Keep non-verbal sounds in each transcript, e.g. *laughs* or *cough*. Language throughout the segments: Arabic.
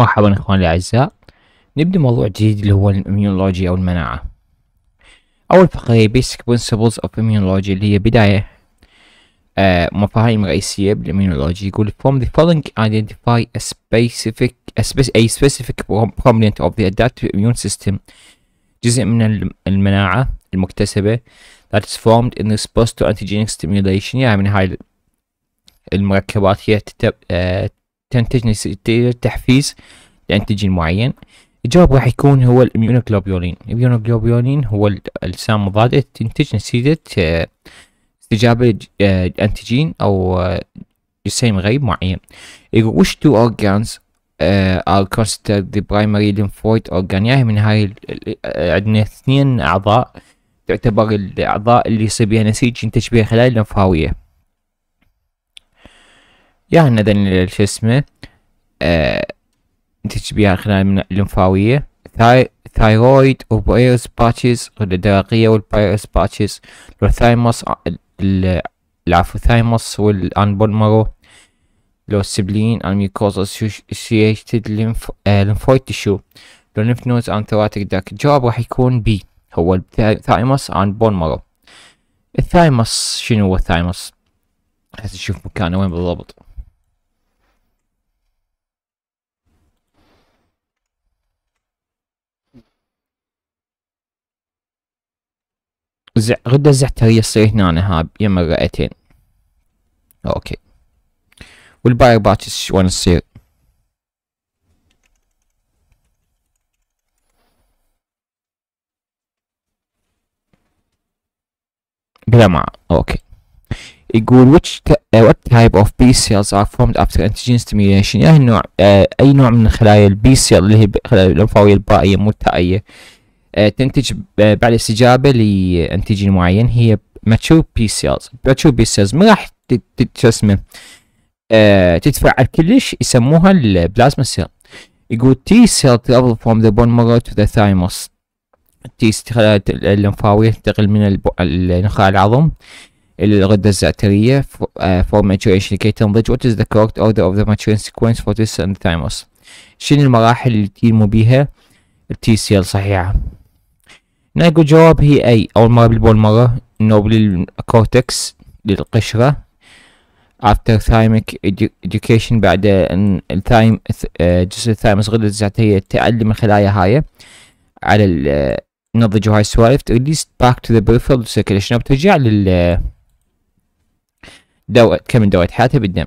مرحبا اخواني الاعزاء نبدا موضوع جديد اللي هو الاميونولوجي او المناعه اول فقره هي basic principles of immunology اللي هي بدايه آه مفاهيم رئيسيه بالاميونولوجي يقول from the following identify a specific a, spec a specific component of the adaptive immune system جزء من المناعه المكتسبه that is formed in response to antigenic stimulation يعني من هاي المركبات هي تتب... تنتج نسيج تحفيز لانتجين يعني معين الجواب راح يكون هو الاميونوجلوبيولين الاميونوجلوبيولين هو الاجسام المضاده تنتج نسيدة آه، استجابه آه، انتجين او آه، جسيم غريب معين يقول وش تو اورجانز ار كونستر ذا برايمري لينفويد اورجان يعني من هاي عندنا اثنين اعضاء تعتبر الاعضاء اللي يصير بها نسيج ينتج بها خلايا لمفاويه يا نذن شو اسمه آه تشبيها خلال من الليمفاوية ثاي ثايرويد وبايوس باتشز الدرقية والبايوس باتشز لوثايموس آه، العفو ثايموس والانبول مرو لو سبلين and mucosa اسوشيتد lymph, تشو آه، لو lymph nodes and ثواتك داك الجواب راح يكون بي هو الثايموس and بون مرو الثايموس شنو هو الثايموس؟ هسه نشوف مكانه وين بالضبط زع غدة هي تصير هنا ها يما الرئتين اوكي والباير باتش شلون تصير بلا مع اوكي يقول which uh, what type of B cells are formed after antigen stimulation يعني نوع uh, اي نوع من الخلايا البي سيل اللي هي الخلايا الليمفاوية البائية مو التائية آه، تنتج آه، بعد استجابه لانتيجين آه، معين هي ماتشو بي سيلز ماتشو بي سيلز ما راح تتسمى تدفع تتفاعل كلش يسموها البلازما سيل يقول تي سيل ترافل فروم ذا بون مارو تو ذا ثايموس تي خلايا اللمفاويه تنتقل من النخاع العظم الى الغده الزعتريه فور ماتوريشن لكي تنضج وات از ذا كوركت اوردر اوف ذا ماتورين سيكونس فور ذيس اند ثايموس شنو المراحل اللي تيمو بيها التي سي ال صحيحة نقول جواب هي أي أول مرة مرة نوب للكورتكس للقشرة after thymic education بعد أن الثايم جسر الثايمس غدت هي تعلم الخلايا هاي على نضجوا هاي السوالف released باك تو ذا peripheral circulation بترجع لل دورة كم دورة حياتها بالدم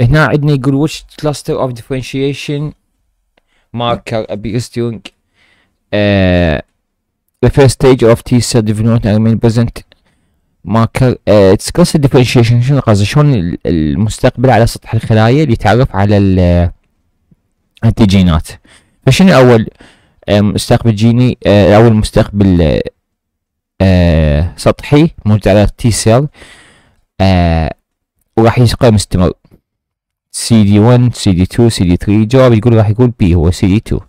هنا عندنا يقول which cluster of differentiation marker appears during uh, the first stage of T cell development and remain present marker uh, it's cluster differentiation شنو قصده شلون المستقبل على سطح الخلايا يتعرف على الانتيجينات فشنو اول مستقبل جيني اول مستقبل سطحي موجود على التي سيل وراح يبقى مستمر سي دي 1 سي دي 2 سي دي 3 جواب يقول راح يكون بي هو سي دي 2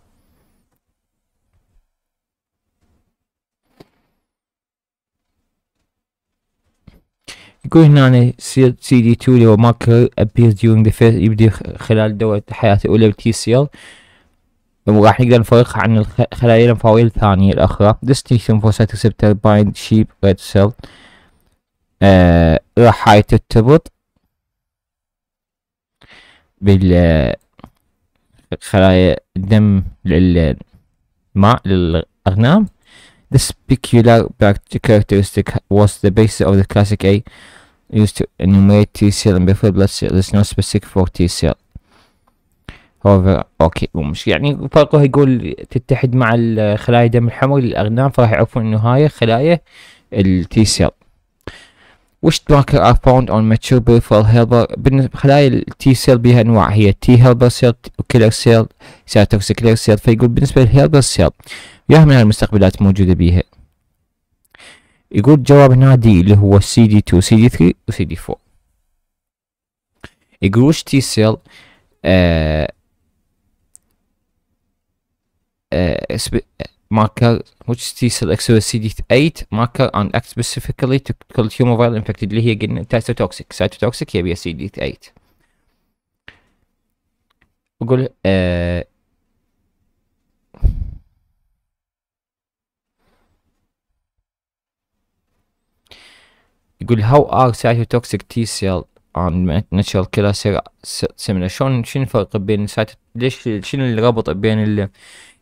يقول هنا سي دي 2 اللي هو marker appears during the first يبدي خلال دورة الحياة الأولى بتي سيل وراح نقدر نفرقها عن الخلايا اللمفاوية الثانية الأخرى distinction for receptor bind sheep red cell آه، راح هاي تتبط بال خلايا الدم للماء للأغنام This peculiar characteristic was the basis of the classic A used to enumerate T cell and before blood cell. There's no specific for T cell. However, اوكي مو مشكلة يعني فرقه يقول تتحد مع خلايا الدم الحمر للأغنام فراح يعرفون إنه هاي خلايا التي سيل وش تراكر ار فاوند اون ماتشور بريفرال هيلبر بالنسبة خلايا التي سيل بها انواع هي تي هيلبر سيل وكيلر سيل سيراتوكس كيلر سيل فيقول بالنسبة للهيلبر سيل وياها من المستقبلات موجودة بيها يقول الجواب هنا دي اللي هو سي دي 2 سي دي 3 وسي دي 4 يقول وش تي سيل آه آه marker which T-cell CD8 marker and act specifically to kill tumor viral infected اللي هي قلنا cytotoxic cytotoxic هي بيها CD8 بقول آه يقول how are cytotoxic T cell and natural killer similar شلون شنو الفرق بين سايتو ليش شنو الرابط بين ال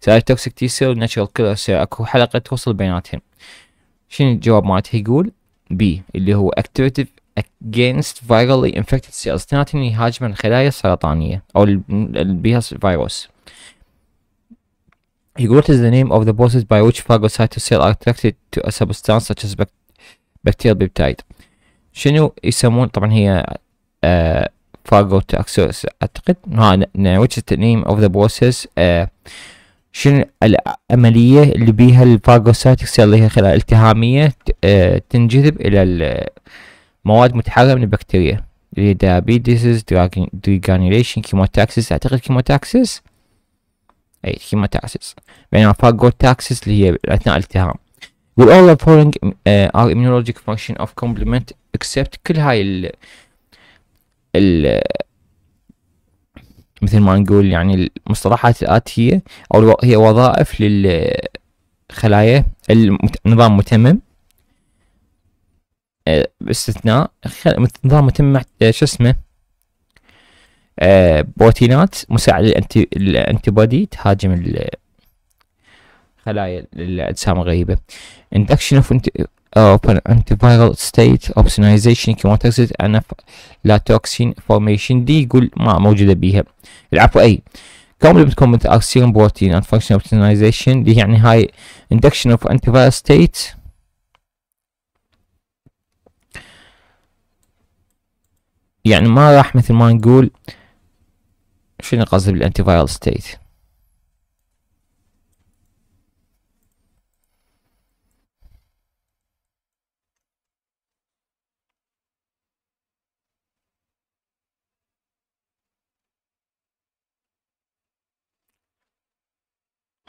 سيلز توكسيك تي سيل وناتشرال كيلر سيل اكو حلقه توصل بيناتهم شنو الجواب مالتها يقول بي اللي هو اكتيفيتيف against virally infected cells اثنيناتهم يهاجمن الخلايا السرطانيه او بها فيروس He what is the name of the process by which cell are attracted to a substance such as bacterial peptide. شنو يسمون طبعا هي uh, phagotoxis اعتقد ها which is the name of the process شنو العملية اللي بيها الفاجوسايت يصير لها خلايا التهامية آه، تنجذب إلى المواد متحررة من البكتيريا اللي هي دايابيتيز ديجانيليشن كيموتاكسيس أعتقد chemotaxis أي chemotaxis بينما phagotaxis اللي هي أثناء الالتهام the following آه، are immunologic function of complement except كل هاي ال ال مثل ما نقول يعني المصطلحات الآتية أو هي وظائف للخلايا النظام متمم باستثناء نظام متمم آه، شو اسمه آه، بروتينات مساعدة الانتي تهاجم الخلايا الأجسام الغريبة induction of of an antiviral state opsonization chemotaxis anaphylaxis formation دي يقول ما موجودة بيها العفو أي كومنت بتكون من تأكسيرم بروتين and function opsonization اللي يعني هاي induction of antiviral state يعني ما راح مثل ما نقول شنو قصدي بالانتيفايرال ستيت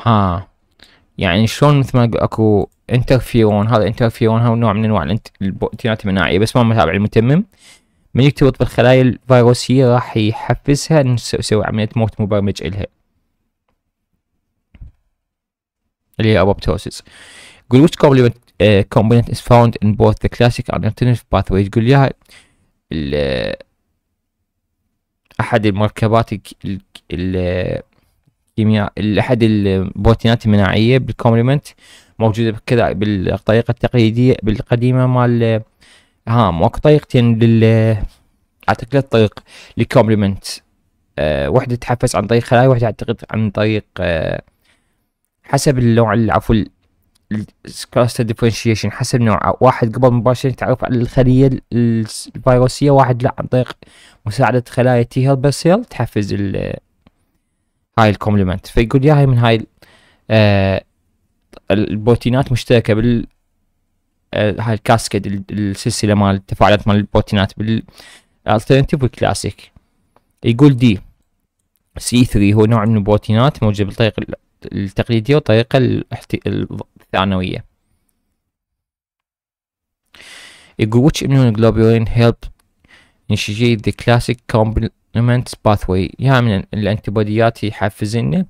ها يعني شلون مثل ما اكو انترفيرون هذا انترفيرون هو نوع من انواع البروتينات المناعيه بس ما متابع المتمم من يكتبط بالخلايا الفيروسيه راح يحفزها ان تسوي عمليه موت مبرمج الها اللي هي ابوبتوسيس يقول which complement uh, component is found in both the classic and alternative pathways يقول ياها آه، احد المركبات ال كيمياء احد البروتينات المناعيه بالكومبلمنت موجوده كذا بالطريقه التقليديه بالقديمه مال هام واكو طريقتين لل اعتقد ثلاث طريق للكومبلمنت أه واحدة تحفز عن طريق خلايا واحدة اعتقد عن طريق أه حسب النوع عفوا الكلاستر ديفرنشيشن حسب نوع واحد قبل مباشرة تعرف على الخلية الفيروسية واحد لا عن طريق مساعدة خلايا تي هيلبر سيل تحفز هاي الكومبلمنت فيقول يا هاي من هاي آه، البروتينات مشتركه بال آه، هاي الكاسكد السلسله مال التفاعلات مال البروتينات بالالترنتيف والكلاسيك يقول دي سي 3 هو نوع من البروتينات موجوده بالطريقه التقليديه والطريقه الثانويه يقول which immunoglobulin help initiate the classic دومينت باثوي يا من الانتيبوديات يحفزن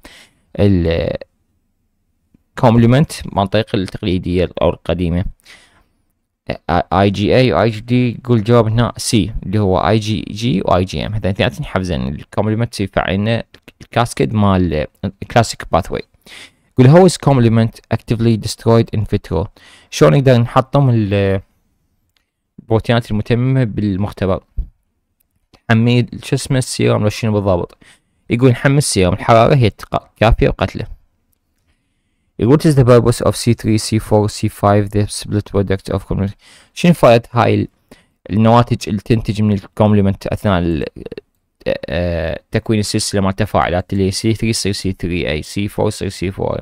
كومبلمنت منطقة التقليدية أو القديمة اي جي اي واي جي دي يقول جواب هنا سي اللي هو اي جي جي واي جي ام هذا اثنيناتهم حفزن الكومبلمنت يفعل الكاسكيد مال الكلاسيك باثوي يقول هو is كومبلمنت actively destroyed in vitro شلون نقدر نحطم البروتينات المتممة بالمختبر حميه شو اسمه السيرم لو شنو بالضبط يقول نحمي السيروم الحرارة هي كافية وقتله يقول is the purpose of C3, C4, C5 the split product of complement شنو فائدة هاي النواتج اللي تنتج من الكومبلمنت اثناء آه، آه، تكوين السلسلة مع تفاعلات اللي C3 يصير C3A C4 يصير C4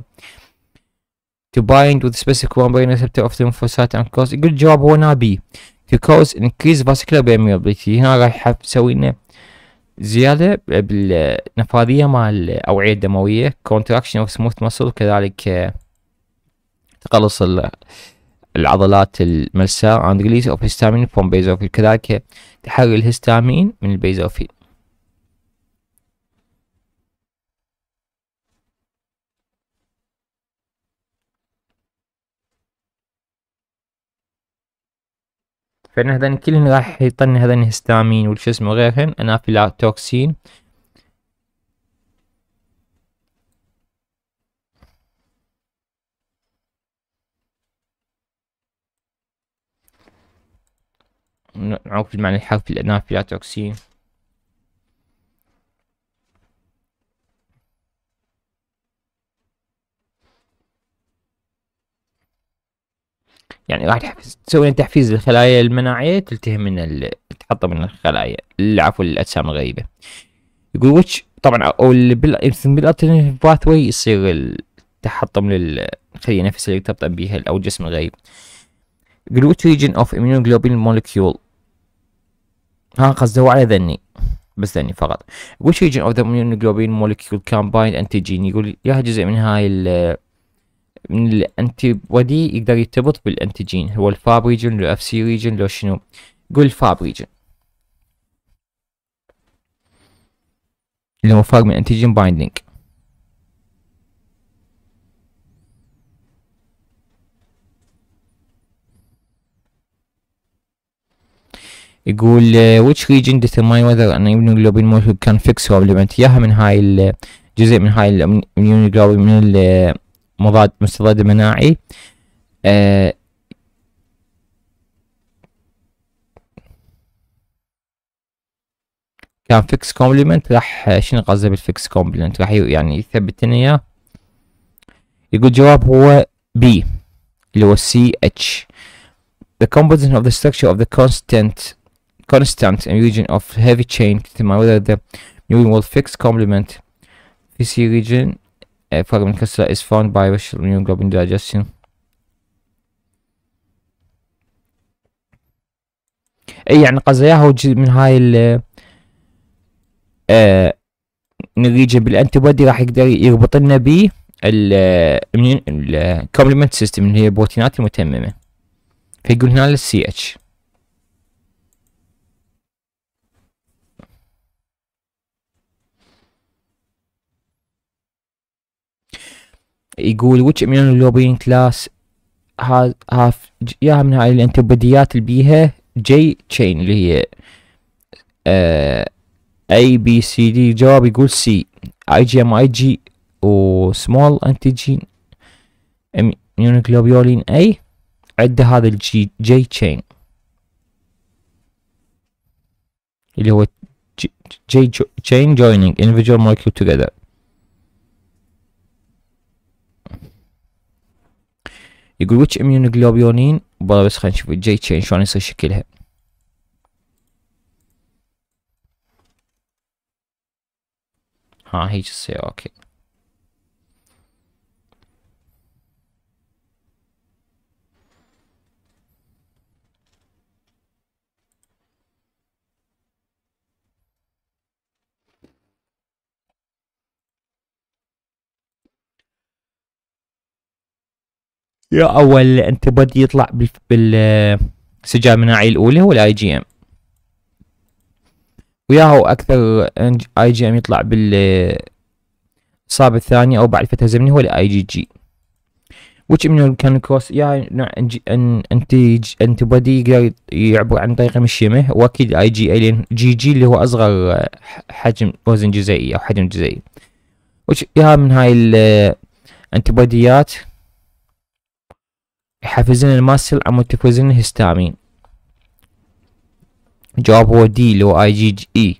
to bind with specific membrane receptor of the lymphocyte and cause يقول الجواب هو نابي because increase vascular permeability هنا راح تسوي لنا زيادة بالنفاذية مال الأوعية الدموية contraction of smooth muscle كذلك آه، تقلص العضلات الملساء and release of histamine from basophil كذلك تحرر الهستامين من البيزوفيل فان هذا كلهن راح يطن هذا الهستامين وش اسمه غيرهن انافيلاتوكسين نعوف المعنى الحرفي الانافيلاتوكسين يعني راح تسوي تحفيز للخلايا المناعيه تلتهم من ال... تحطم من الخلايا عفوا الاجسام الغريبه يقول وش طبعا او بالالترناتيف باث واي يصير التحطم للخليه نفسها اللي ترتبط بها او الجسم الغريب يقول وش ريجن اوف جلوبين مولكيول ها قصده على ذني بس ذني فقط وش ريجن اوف ذا جلوبين مولكيول كامبايند انتيجين يقول يا جزء من هاي ال من الانتي بودي يقدر يرتبط بالانتيجين هو الفاب ريجن لو اف سي ريجن لو شنو قول فاب ريجن اللي هو فرق من انتيجين بايندينج يقول آه، which region determine whether an immunoglobulin molecule can fix or implement ياها من هاي الجزء من هاي الاميونوجلوبين من الـ مضاد مستضاد مناعي كان فيكس كومبلمنت راح شنو قصده بالفيكس كومبلمنت راح يعني يثبت لنا اياه يقول الجواب هو بي اللي هو سي اتش The composition of the structure of the constant constant in region of heavy chain determine whether the new will fix complement في region fragment eh, cluster is found by rational immunoglobulin digestion. اي يعني قصدي هو من هاي ال آه، نريجن نريجه بالانتي بودي راح يقدر يربط لنا ب ال الكومبلمنت سيستم اللي هي البروتينات المتممه فيقول هنا للسي اتش يقول which من class كلاس يا من هاي الانتبديات اللي بيها جي تشين اللي هي اي بي سي دي جواب يقول سي اي جي ام اي جي و سمول انتيجين ميونوغلوبيولين اي عدة هذا الجي جي تشين اللي هو جي تشين جوينينج individual molecule together يقول ويتش اميونوجلوبيولين بس خلينا نشوف الجي تشين شلون يصير شكلها ها هيج تصير اوكي يا اول انت بدي يطلع بالسجال المناعي الاولى هو الاي جي ام وياهو اكثر اي جي ام يطلع بال صاب الثاني او بعد فتره زمنيه هو الاي جي جي which كان كوس يا نوع انتيج انتي بودي يقدر يعبر عن طريق المشيمه واكيد اي جي الين جي جي اللي هو اصغر حجم وزن جزيئي او حجم جزيئي وش يا من هاي الانتي بوديات يحفزون الماسل عمود تفرزون الهستامين الجواب هو دي لو اي جي, جي اي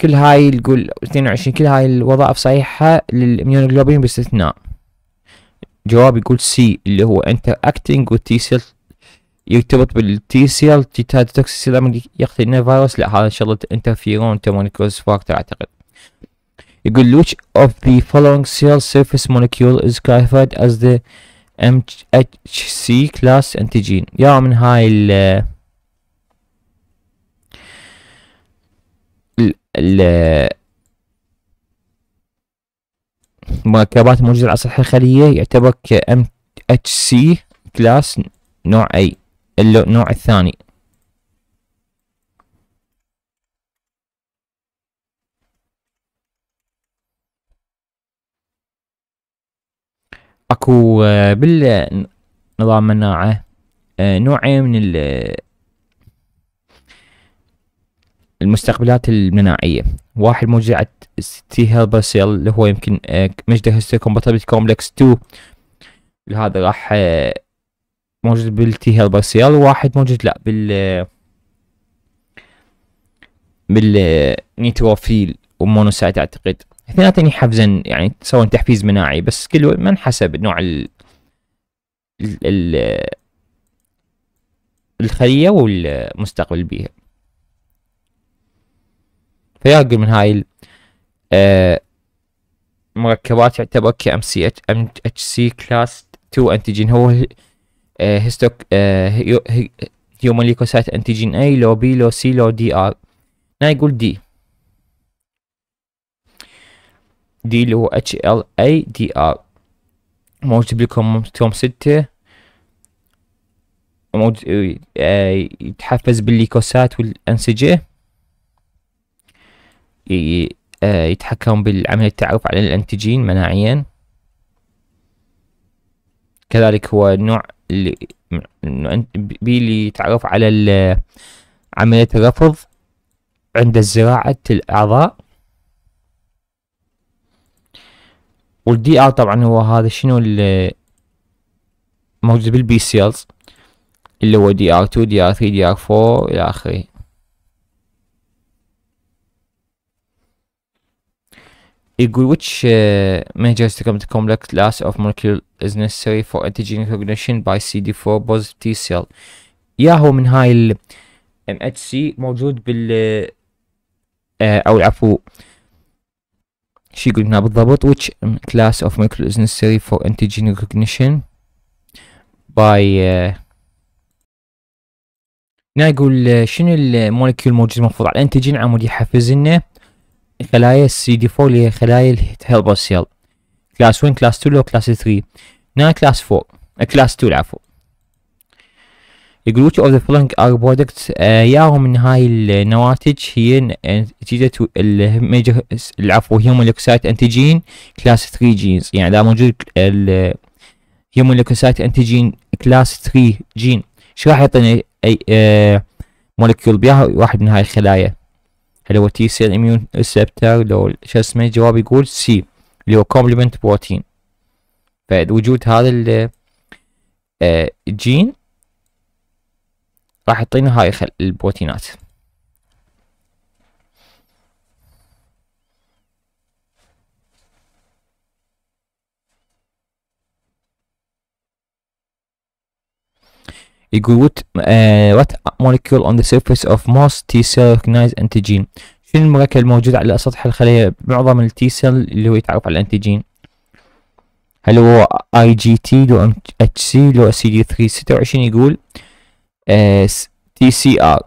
كل هاي اثنين 22 كل هاي الوظائف صحيحة للإميونوجلوبين باستثناء جواب يقول سي اللي هو انت اكتنج تي سيل يرتبط بالتي سيل تيتاد توكسيسيل يقتل الفيروس لا هذا ان شاء الله انترفيرون تمونيكوز فاكتور اعتقد يقول which of the following cell surface molecule is classified as the MHC class antigen يا من هاي ال ال المركبات الموجودة على سطح الخلية يعتبر ك MHC class نوع أي النوع الثاني اكو آه، بالنظام مناعة آه، نوعين من المستقبلات المناعية واحد موجعة تي هيلبر سيل اللي هو يمكن آه، مجده هيستوكومباتابيلتي كومبلكس 2 هذا راح موجود بالتي هيلبر سيل وواحد موجود لا بال بالنيتروفيل ومونوسايت اعتقد اثنيناتهم يعني حفزا يعني سواء تحفيز مناعي بس كل من حسب نوع ال ال الخلية والمستقبل بيها فيا من هاي المركبات آه، يعتبر كأم سي ام اتش سي كلاس 2 انتيجين هو هيستوك هيومن ليكوسايت انتيجين اي لو بي لو سي لو دي ار هنا يقول دي دي اللي هو اتش ال اي دي ار موجود لكم يوم ستة موجود يتحفز بالليكوسات والأنسجة يتحكم بالعملية التعرف على الأنتجين مناعيا كذلك هو النوع اللي بي اللي يتعرف على عملية الرفض عند زراعة الأعضاء والدي ار طبعا هو هذا شنو اللي موجود بالبي سيلز اللي هو دي ار 2 دي ار 3 دي ار 4 الى اخره يقول which uh, measures to complex class of molecule is necessary for antigen recognition by CD4 positive T cell يا هو من هاي ال MHC موجود بال uh, او العفو uh, شو يقول هنا بالضبط which class of molecule is necessary for antigen recognition by uh, يقول uh, شنو المولكيول الموجود المفروض على الانتيجين عمود يحفز لنا خلايا السي دي 4 اللي هي خلايا الهيلبر سيل كلاس 1 كلاس 2 لو كلاس 3 هنا كلاس 4 كلاس 2 العفو majority of the following are products ياهم من هاي النواتج هي نتيجة الميجر العفو هيومن لوكسايت انتيجين كلاس 3 جينز يعني اذا موجود هيومن لوكسايت انتيجين كلاس 3 جين شو راح يعطيني اي مولكيول آه، بياها واحد من هاي الخلايا هل هو تي سيل اميون ريسبتر لو شو اسمه الجواب يقول سي اللي هو كومبلمنت بروتين فوجود هذا الجين آه، راح يعطينا هاي البروتينات يقول what, uh, what molecule on the surface of most T cell recognized antigen شنو المركب الموجود على سطح الخلية معظم التي سيل اللي هو يتعرف على الانتيجين هل هو اي جي تي لو اتش سي لو سي دي 3 26 يقول تي سي ار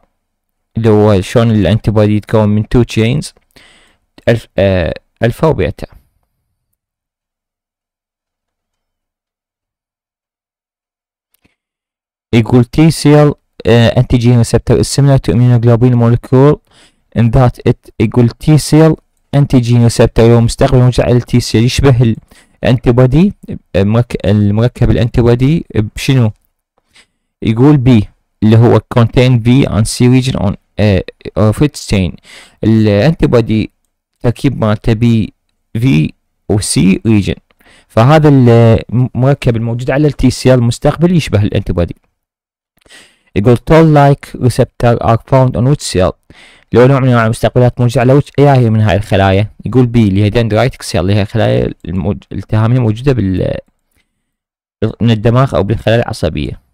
اللي هو شلون الانتي بودي يتكون من تو تشينز الف آه الفا وبيتا يقول تي سي ال انتيجين ريسبتور is تو to immunoglobulin ان ذات ات يقول تي سي ال جين ريسبتور هو مستقبل مرجع للتي سي يشبه الانتي آه، بودي المركب الانتي بودي بشنو؟ يقول بي اللي هو contain V on C region on آه، of its chain الانتي تركيب مالته بي و C region فهذا المركب الموجود على ال TCL المستقبل يشبه الانتيبادي يقول toll like receptor are found on which cell لو نوع من انواع المستقبلات موجود على وجه اي هي من هاي الخلايا يقول بي اللي هي دندرايتك سيل اللي هي الموج... التهامية موجودة بال من الدماغ او بالخلايا العصبية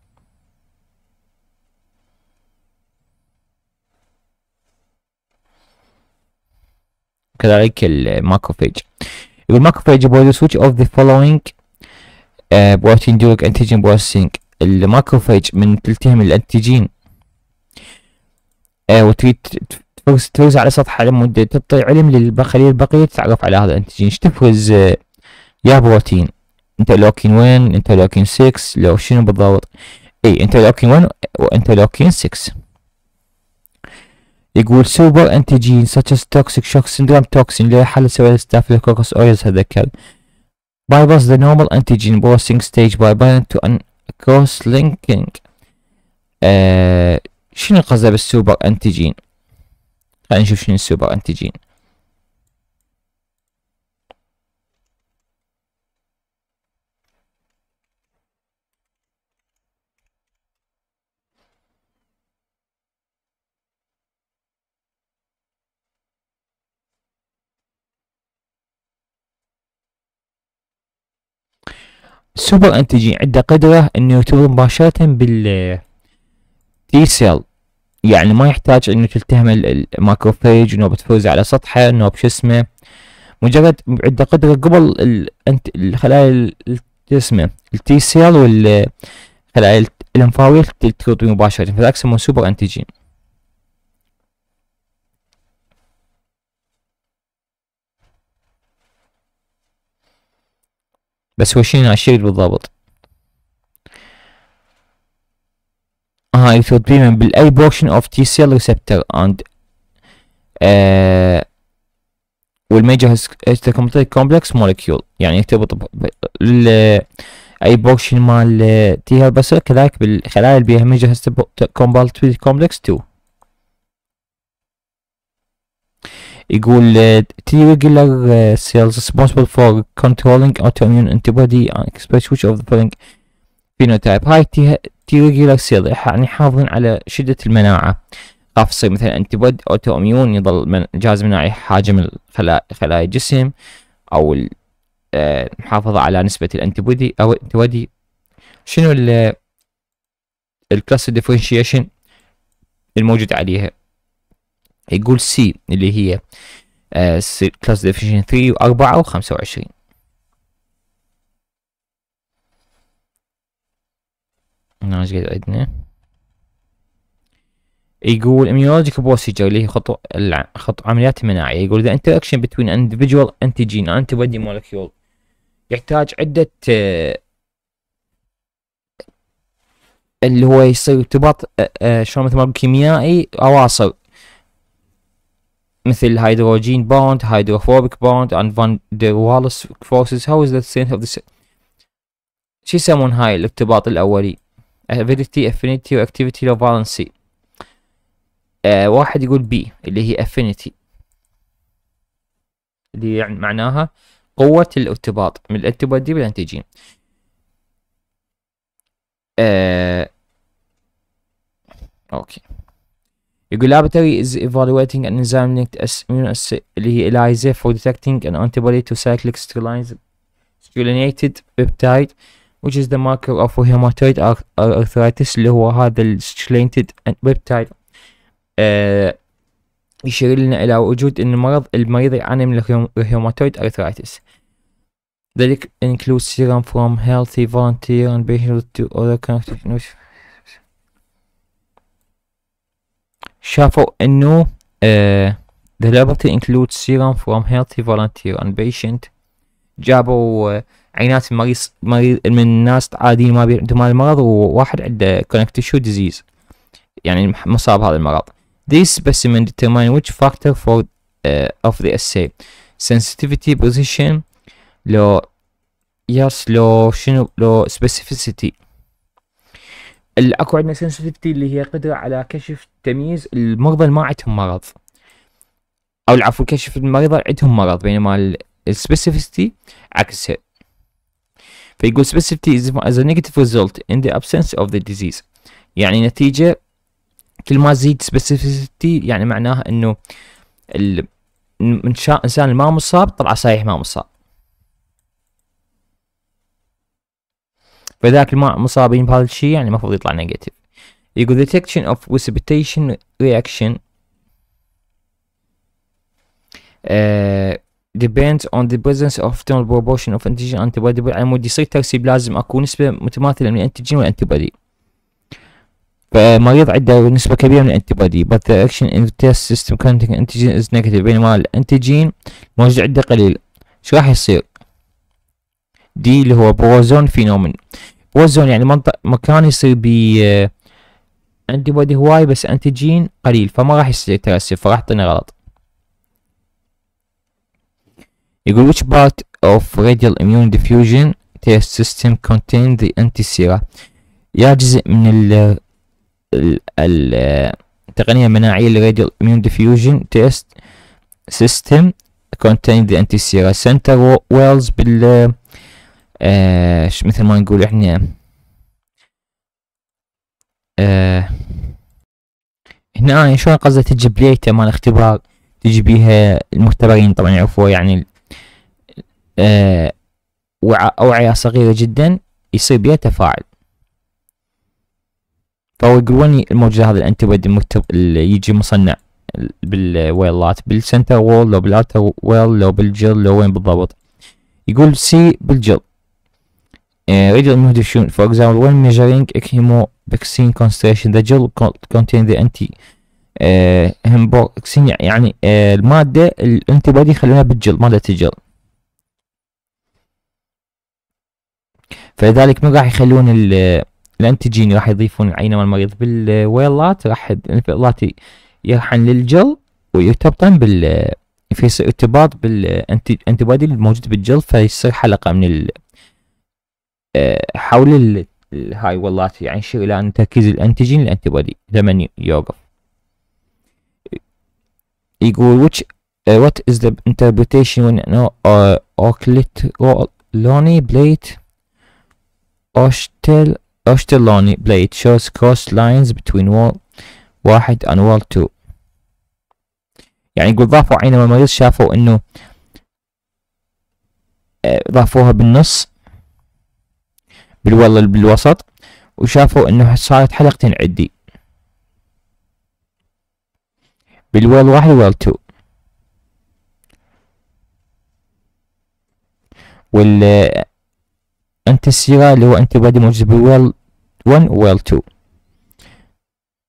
كذلك الماكروفاج يقول الماكروفاج بودي سويتش اوف ذا فولوينج بروتين ديورك انتيجين بروسيسنج الماكروفاج من تلتهم الانتيجين آه وتريد تفرز على سطح لمدة تعطي علم للبخلية البقية تتعرف على هذا الانتيجين ايش تفوز uh, يا بروتين وين انت لوكين 6 لو شنو بالضبط اي انترلوكين 1 لوكين 6 يقول سوبر انتيجين such as toxic shock syndrome toxin لا يحل سوى staphylococcus aureus هذا الكلب bypass the normal antigen processing stage by bind to an cross linking آه شنو قصده بالسوبر انتيجين خلينا نشوف شنو السوبر انتيجين سوبر انتيجين عنده قدرة انه يرتبط مباشرة بال تي سيل يعني ما يحتاج انه تلتهم الماكروفيج انه بتفوز على سطحه انه بشو اسمه مجرد عنده قدرة قبل الخلايا اسمه التي سيل والخلايا الانفاوية تلتقط مباشرة فذاك يسمون سوبر انتيجين بس هو شنو الشريط بالضبط اه it would be من بالأي portion of T cell receptor and uh, will measure the complete complex molecule يعني يرتبط اي بورشن مال تي هيلبر كذلك بالخلايا اللي بيها ميجر هيستو كومبالت كومبلكس 2 يقول آه، T-regular آه، cells responsible for controlling autoimmune antibody express which اوف ذا following فينوتايب هاي تي regular سيلز يعني حافظين على شدة المناعة خاف يصير مثلا انتبود اوتو اميون يظل جهاز مناعي حاجم خلايا الجسم او المحافظة آه، على نسبة بودي او بودي شنو الكلاس ديفرنشيشن الموجود عليها الجول سي اللي هي كلاس ديفينيشن 3 و4 و25 ناجي عندنا يقول اميولوجيك بروسيجر اللي هي خطوة خط عمليات مناعية يقول اذا interaction between an individual antigen and antibody molecule يحتاج عدة آه، اللي هو يصير ارتباط آه، آه، شلون مثل ما كيميائي اواصر مثل هيدروجين بوند هيدروفوبيك بوند and van der Waals forces how is the strength of this شو يسمون هاي الارتباط الأولي avidity affinity reactivity valency آه واحد يقول بي اللي هي affinity اللي يعني معناها قوة الارتباط من الارتباط دي بالأنتيجين آه. Uh, أوكي يقول لابتري is evaluating an enzyme اللي هي ELISA for detecting an antibody to cyclic strychlinated peptide which is the marker of rheumatoid arthritis اللي هو هذا الستريلينتد peptide uh, يشير لنا إلى وجود أن المرض المريض يعاني من rheumatoid arthritis ذلك includes serum from healthy volunteer and patients to other connected شافوا انه uh, the laboratory includes serum from healthy volunteer and patient جابوا uh, عينات المريض مريض من ناس عاديين ما عندهم هذا المرض وواحد عنده connective tissue disease يعني مصاب هذا المرض This specimen determine which factor for uh, of the assay sensitivity position لو yes لو شنو لو specificity الاكو عندنا سنسيتيفيتي اللي هي قدره على كشف تمييز المرضى اللي ما عندهم مرض او العفو كشف اللي عندهم مرض بينما السبيسيفيتي عكسها فيقول specificity is از a negative result in the absence of the disease يعني نتيجة كل ما زيد specificity يعني معناها انه الانسان ما مصاب طلع صحيح ما مصاب فذاك الماء مصابين بهذا الشيء يعني المفروض يطلع نيجاتيف يقول detection of precipitation reaction uh, depends on the presence of optimal proportion of antigen antibody على مود يصير ترسيب لازم اكو نسبة متماثلة من الانتيجين والانتيبادي فمريض عنده نسبة كبيرة من الانتيبادي but the action in the test system containing antigen is negative بينما الانتيجين موجود عنده قليل شو راح يصير دي اللي هو بوزون فينومين بوزون يعني منطق مكان يصير ب انتي بودي هواي بس انتيجين قليل فما راح يصير ترسب فراح تعطيني غلط يقول which part of radial immune diffusion test system contain the anti-sera يا جزء من ال التقنية المناعية للراديال immune diffusion test system contain the anti-sera center wells بال آه مثل ما نقول احنا آه هنا يعني شلون قصده تجي بليته مال اختبار تجي بيها المختبرين طبعا يعرفوها يعني آه أوعية صغيرة جدا يصير بيها تفاعل فهو يقولون الموجة هذا المكتب اللي يجي مصنع بالويلات بالسنتر وول لو بالاوتر وول لو بالجل لو وين بالضبط يقول سي بالجل Uh, radio immunodiffusion, for example, when measuring vaccine concentration, the gel contain the anti eh, hemboxin يعني uh, المادة الانتبادي بودي بالجل مادة الجل فلذلك ما راح يخلون الانتيجين راح يضيفون العينة مال المريض بالويلات راح الانفضات يرحن للجل ويرتبطن بال في ارتباط بالانتي الموجود بالجل فيصير حلقة من ال حول هاي يعني ينشر الى ان تركيز الانتيجين الانتيبودي بودي لمن يوقف يقول which uh, what is the interpretation when no uh, occlitolone blade Oshtel oshtel Oshtelone blade shows cross lines between wall واحد and wall two يعني يقول ضافوا عينة المريض شافوا انه ضافوها بالنص بالوسط وشافوا انه صارت حلقتين عدي بالويل واحد ويل تو وال انت السيرة اللي هو انت بادي موجود بالويل 1 ويل 2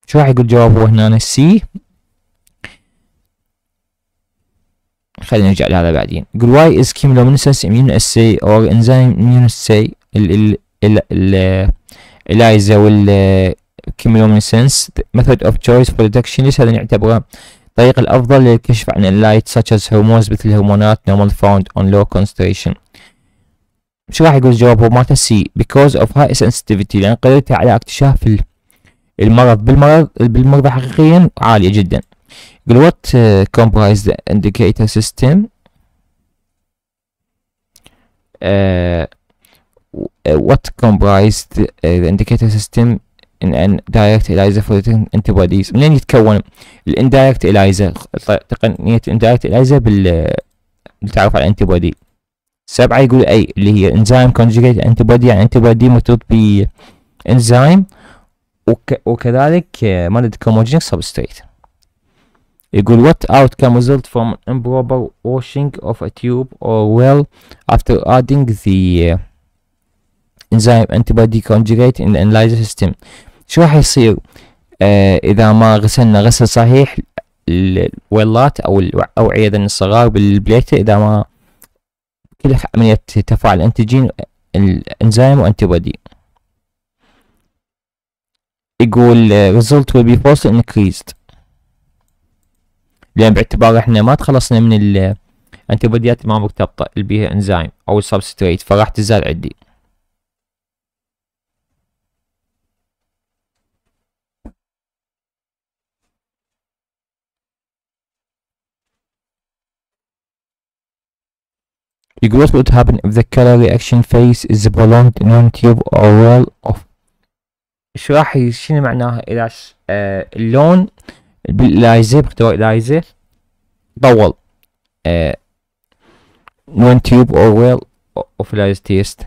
شو راح يقول جوابه هنا سي خلينا نرجع لهذا بعدين يقول why is chemiluminescence immune assay or enzyme immune assay ال ال الإلايزا والكيميلومينسنس method of choice for ليش هذا نعتبره الطريق الأفضل للكشف عن اللايت such as hormones مثل الهرمونات normal found on low concentration شو راح يقول الجواب هو مات سي because of high sensitivity لأن قدرته على اكتشاف المرض بالمرض بالمرضى حقيقيا عالية جدا يقول what uh, comprise the indicator system uh, what comprised the indicator system in an direct ELISA for the antibodies منين يتكون ال indirect ELISA تقنية indirect ELISA بال بالتعرف على الانتيبودي سبعة يقول اي اللي هي انزيم كونجيجيت انتيبودي يعني انتيبودي مرتبط بانزيم وك وكذلك مادة كوموجينيك سبستريت يقول what outcome result from improper washing of a tube or well after adding the انزيم انتيبادي conjugate in the analyzer شو راح يصير آه اذا ما غسلنا غسل صحيح الويلات او الاوعيه الصغار بالبليته اذا ما كل عمليه تفاعل انتيجين الانزيم وانتي بودي يقول آه، result will be false increased لان باعتبار احنا ما تخلصنا من الانتيبوديات ما مرتبطه اللي انزيم او substrate فراح تزال عندي Like what would happen if the color reaction phase is a prolonged non-tube or roll off ايش راح شنو معناها اذا آه اللون باللايزه باحتواء الايزي طول آه non tube or roll of لايز test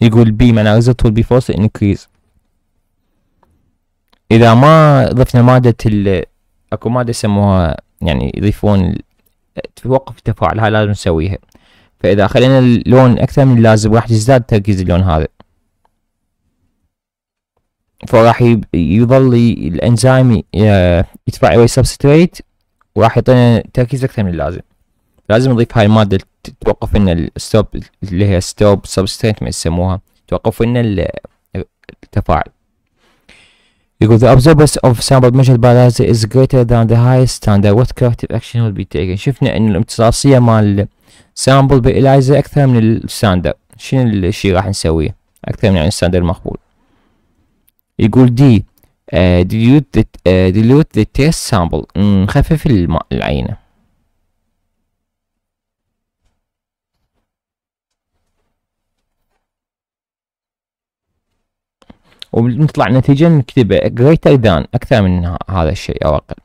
يقول بي معناها result will be forced to increase اذا ما ضفنا مادة ال اكو مادة يسموها يعني يضيفون توقف التفاعل هاي لازم نسويها فاذا خلينا اللون اكثر من اللازم راح يزداد تركيز اللون هذا فراح يظل الانزيم يدفع ويا سبستريت وراح يعطينا تركيز اكثر من اللازم لازم نضيف هاي المادة توقف لنا الستوب اللي هي ستوب سبستريت ما يسموها توقف لنا التفاعل يقول the observance of sample measured by laser is greater than the highest standard what corrective action will be taken شفنا ان الامتصاصية مال sample بإلايزر أكثر من الستاندر شنو الشي راح نسويه أكثر من الستاندر المقبول يقول دي uh, dilute, the, uh, dilute the test sample نخفف العينة ونطلع نتيجة نكتبها greater than أكثر من هذا الشيء أو أقل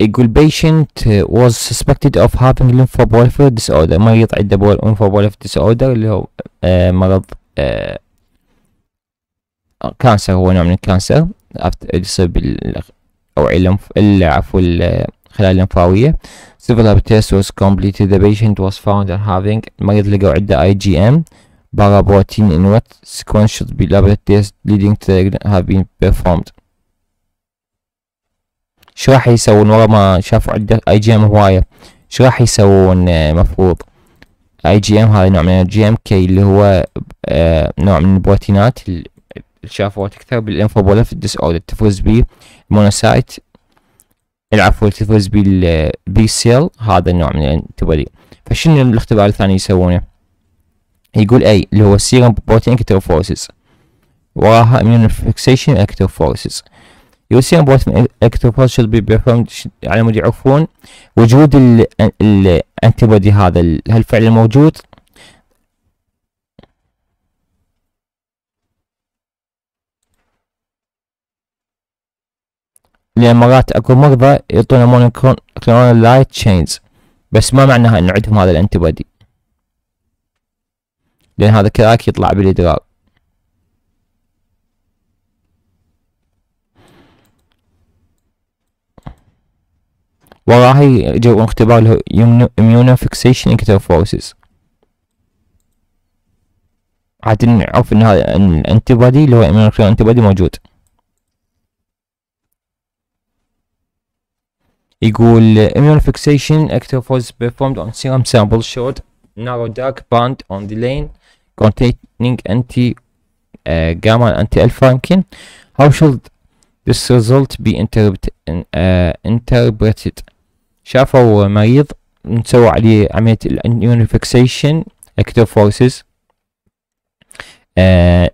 يقول patient was suspected of having lymphoproliferative disorder مريض عنده lymphoproliferative disorder اللي هو مرض كانسر هو نوع من الكانسر يصيب بالأوعية عفوا الخلايا الليمفاوية several lab tests was completed the patient was found having المريض لقوا عدة IgM paraprotein in what sequence should be labeled tests leading to have been performed شو راح يسوون ورا ما شافوا عدة IgM هواية شو راح يسوون آه، مفروض IgM هذا نوع من الجي كي اللي هو آه، نوع من البروتينات اللي شافوها تكثر بالانفوبوليف ديس اوردر تفوز به المونوسايت العفو تفوز ال هذا النوع من الانتيبودي فشنو الاختبار الثاني يسوونه يقول اي اللي هو سيرم بروتين فورسز وراها اميون فيكسيشن فورسز يقول سيرم بروتين فورسز should بي performed على مود يعرفون وجود الانتيبودي هذا هل فعلا موجود لأن مرات أكو مرضى يعطونا مونوكلون لايت تشينز بس ما معناها إنه عندهم هذا الأنتي لأن هذا كذلك يطلع بالإدرار وراه يجرون اختبار له immuno fixation interforces عاد نعرف ان هذا الانتي اللي هو immunoclonal موجود يقول immune fixation active was performed on serum sample showed narrow dark band on the lane containing anti uh, gamma and anti alpha يمكن how should this result be interpret, in, uh, interpreted شافوا مريض نسوي عليه عملية ال immune fixation active forces uh,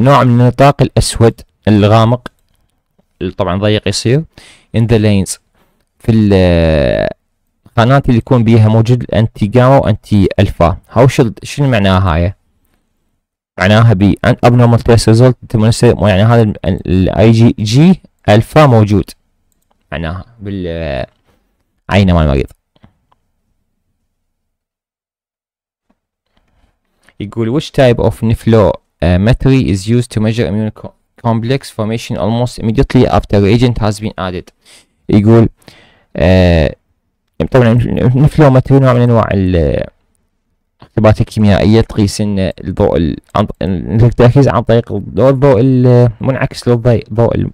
نوع من النطاق الأسود الغامق طبعا ضيق يصير in the lanes في القناه اللي يكون بيها موجود الانتي جاما وانتي الفا هاو شو شنو معناها هاي معناها بي ان ابنورمال تيست ريزلت يعني هذا الاي جي جي الفا موجود معناها بالعينه مال المريض يقول which type of nephrometry is used to measure immune complex formation almost immediately after agent has been added يقول آه، طبعا الانفلومتري نوع من انواع الثبات الكيميائيه تقيس ان الضوء التركيز عن طريق الضوء المنعكس للضوء الضوء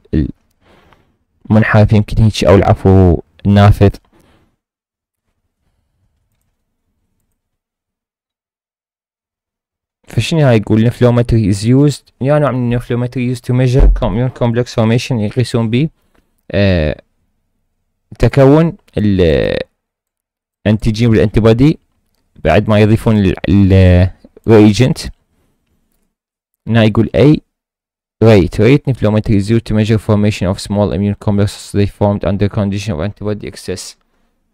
يمكن هيك او العفو النافذ فشنو هاي يقول نفلومتر از يوزد يا نوع من الانفلومتري يوزد تو ميجر كوميون كومبلكس فورميشن يقيسون بيه آه، تكون الانتيجين والانتيبادي بعد ما يضيفون الريجنت هنا يقول اي ريت ريت neplometry is used to measure formation of small immune complexes they اندر كونديشن اوف انتيبادي اكسس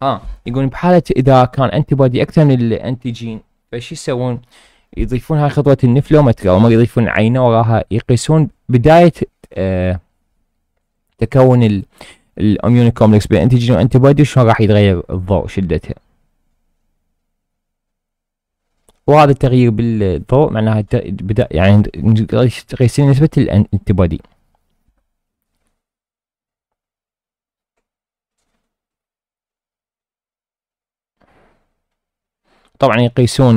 ها يقول بحالة إذا كان انتيبادي أكثر من الأنتيجين فشي يسوون؟ يضيفون هاي خطوة النفلومتري أو ما يضيفون عينة وراها يقيسون بداية آه تكون الاميون كومبلكس بالانتيجين وانتي بودي شلون راح يتغير الضوء شدتها وهذا التغيير بالضوء معناها بدا يعني تقيسين نسبة الانتي طبعا يقيسون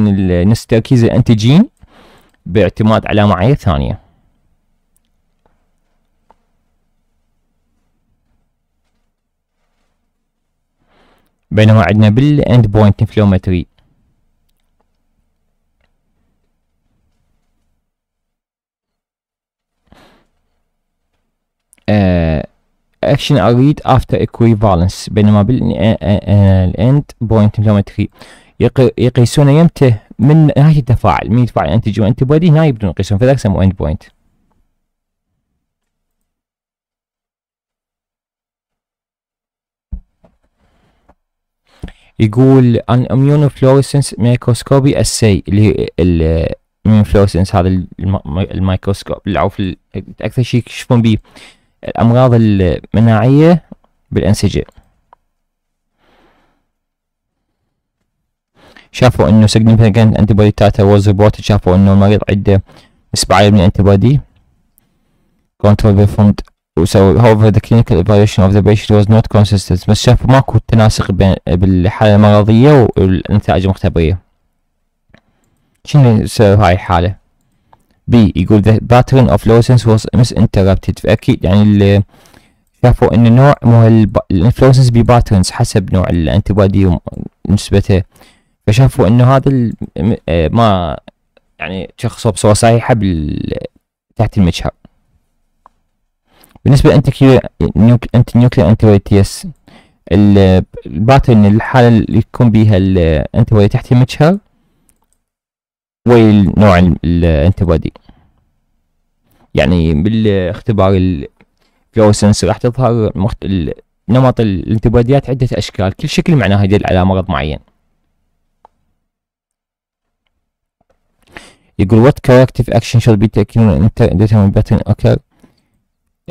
نسبة تركيز الانتيجين باعتماد على معايير ثانية بينما عندنا بالاند بوينت انفلومتري اكشن اريد افتر اكويفالنس بينما بالاند بوينت انفلومتري يقيسون يمته من نهايه التفاعل من يتفاعل انتج وانتي بودي هنا يبدون يقيسون فذلك سموه اند بوينت يقول اميون immunofluorescence ميكروسكوبي اسي اللي الاميون immunofluorescence هذا الميكروسكوب اللي عوف اكثر شيء يكشفون به الامراض المناعيه بالانسجه شافوا انه significant antibody titer was reported شافوا انه المريض عنده نسبة عالية من الانتبادي control performed وسوي however the clinical evaluation of the patient was not consistent بس شاف ماكو تناسق بين بالحالة المرضية والنتائج المختبرية شنو سبب هاي الحالة بي يقول the pattern of واز was misinterrupted فأكيد يعني اللي شافوا ان نوع مو الانفلونسنس باترنز حسب نوع الانتيبادي ونسبته فشافوا انه هذا ما يعني شخصه بصورة صحيحة تحت المجهر بالنسبة للانتي انتي نيوكلير انتيبيوتيس الباترن الحالة اللي يكون بيها الانتيبودي تحت متشهر والنوع الانتيبودي يعني بالاختبار الفلوسنس راح تظهر مخت... نمط الانتباديات عدة أشكال كل شكل معناها يدل على مرض معين يقول what corrective action should be taken when determined pattern occur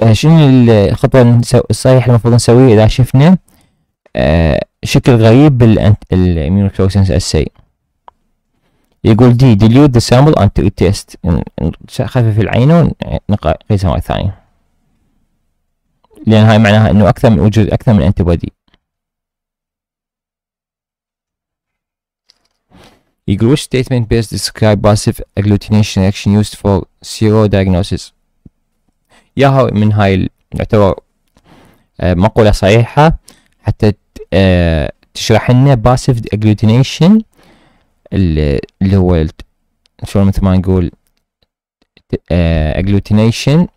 آه، شنو الخطوة الصحيحة المفروض نسويها إذا شفنا آه، شكل غريب بالإميونوكلوسنس أسي يقول دي ديليوت ذا سامبل أنت تيست خفف العينة ونقيسها مرة ثانية لأن هاي معناها إنه أكثر من وجود أكثر من أنتي يقول which statement best describe passive agglutination reaction used for zero diagnosis ياها من هاي يعتبر آه، مقولة صحيحة حتى آه، تشرح لنا باسيف اجلوتينيشن اللي هو شلون مثل ما نقول اجلوتينيشن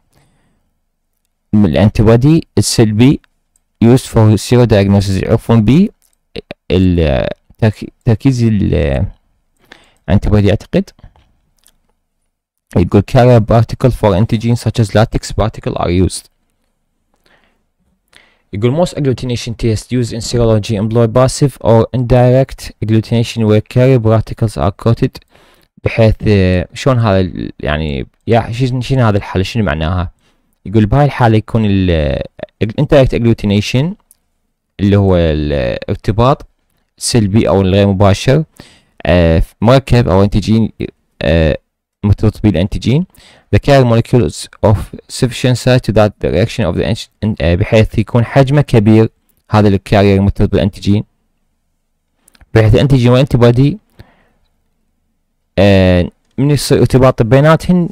الانتي بودي السلبي يوز فور سيرو دايجنوسيس عفوا ب تركيز الانتي بودي اعتقد يقول carrier particle for antigens such as latex particle are used يقول most agglutination tests used in serology employ passive or indirect agglutination where carrier particles are coated بحيث شلون هذا يعني يا شنو هذا الحالة شنو معناها يقول بهاي الحالة يكون ال indirect agglutination اللي هو الارتباط سلبي او الغير مباشر مركب او انتيجين بالانتيجين The carrier molecules of sufficient size to that the reaction of the آه، بحيث يكون حجمه كبير هذا الكارير المرتبط بالانتيجين بحيث الانتيجين والانتي آه، من يصير ارتباط بيناتهن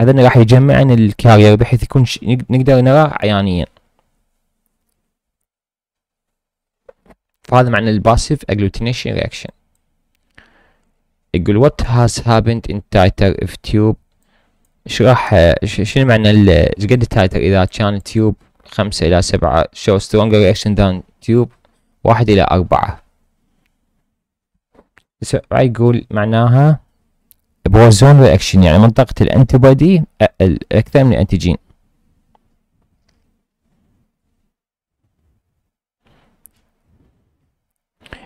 هذا راح يجمع الكارير بحيث يكون نقدر نراه عيانيا فهذا معنى الباسيف اجلوتينيشن رياكشن يقول وات هاز هابند ان تايتل اف تيوب اشرح شنو معنى ايش قد التايتر اذا كان تيوب خمسة الى سبعة شو سترونجر رياكشن ذان تيوب واحد الى اربعة يقول معناها بوزون رياكشن يعني منطقة الانتيبادي اكثر من الانتيجين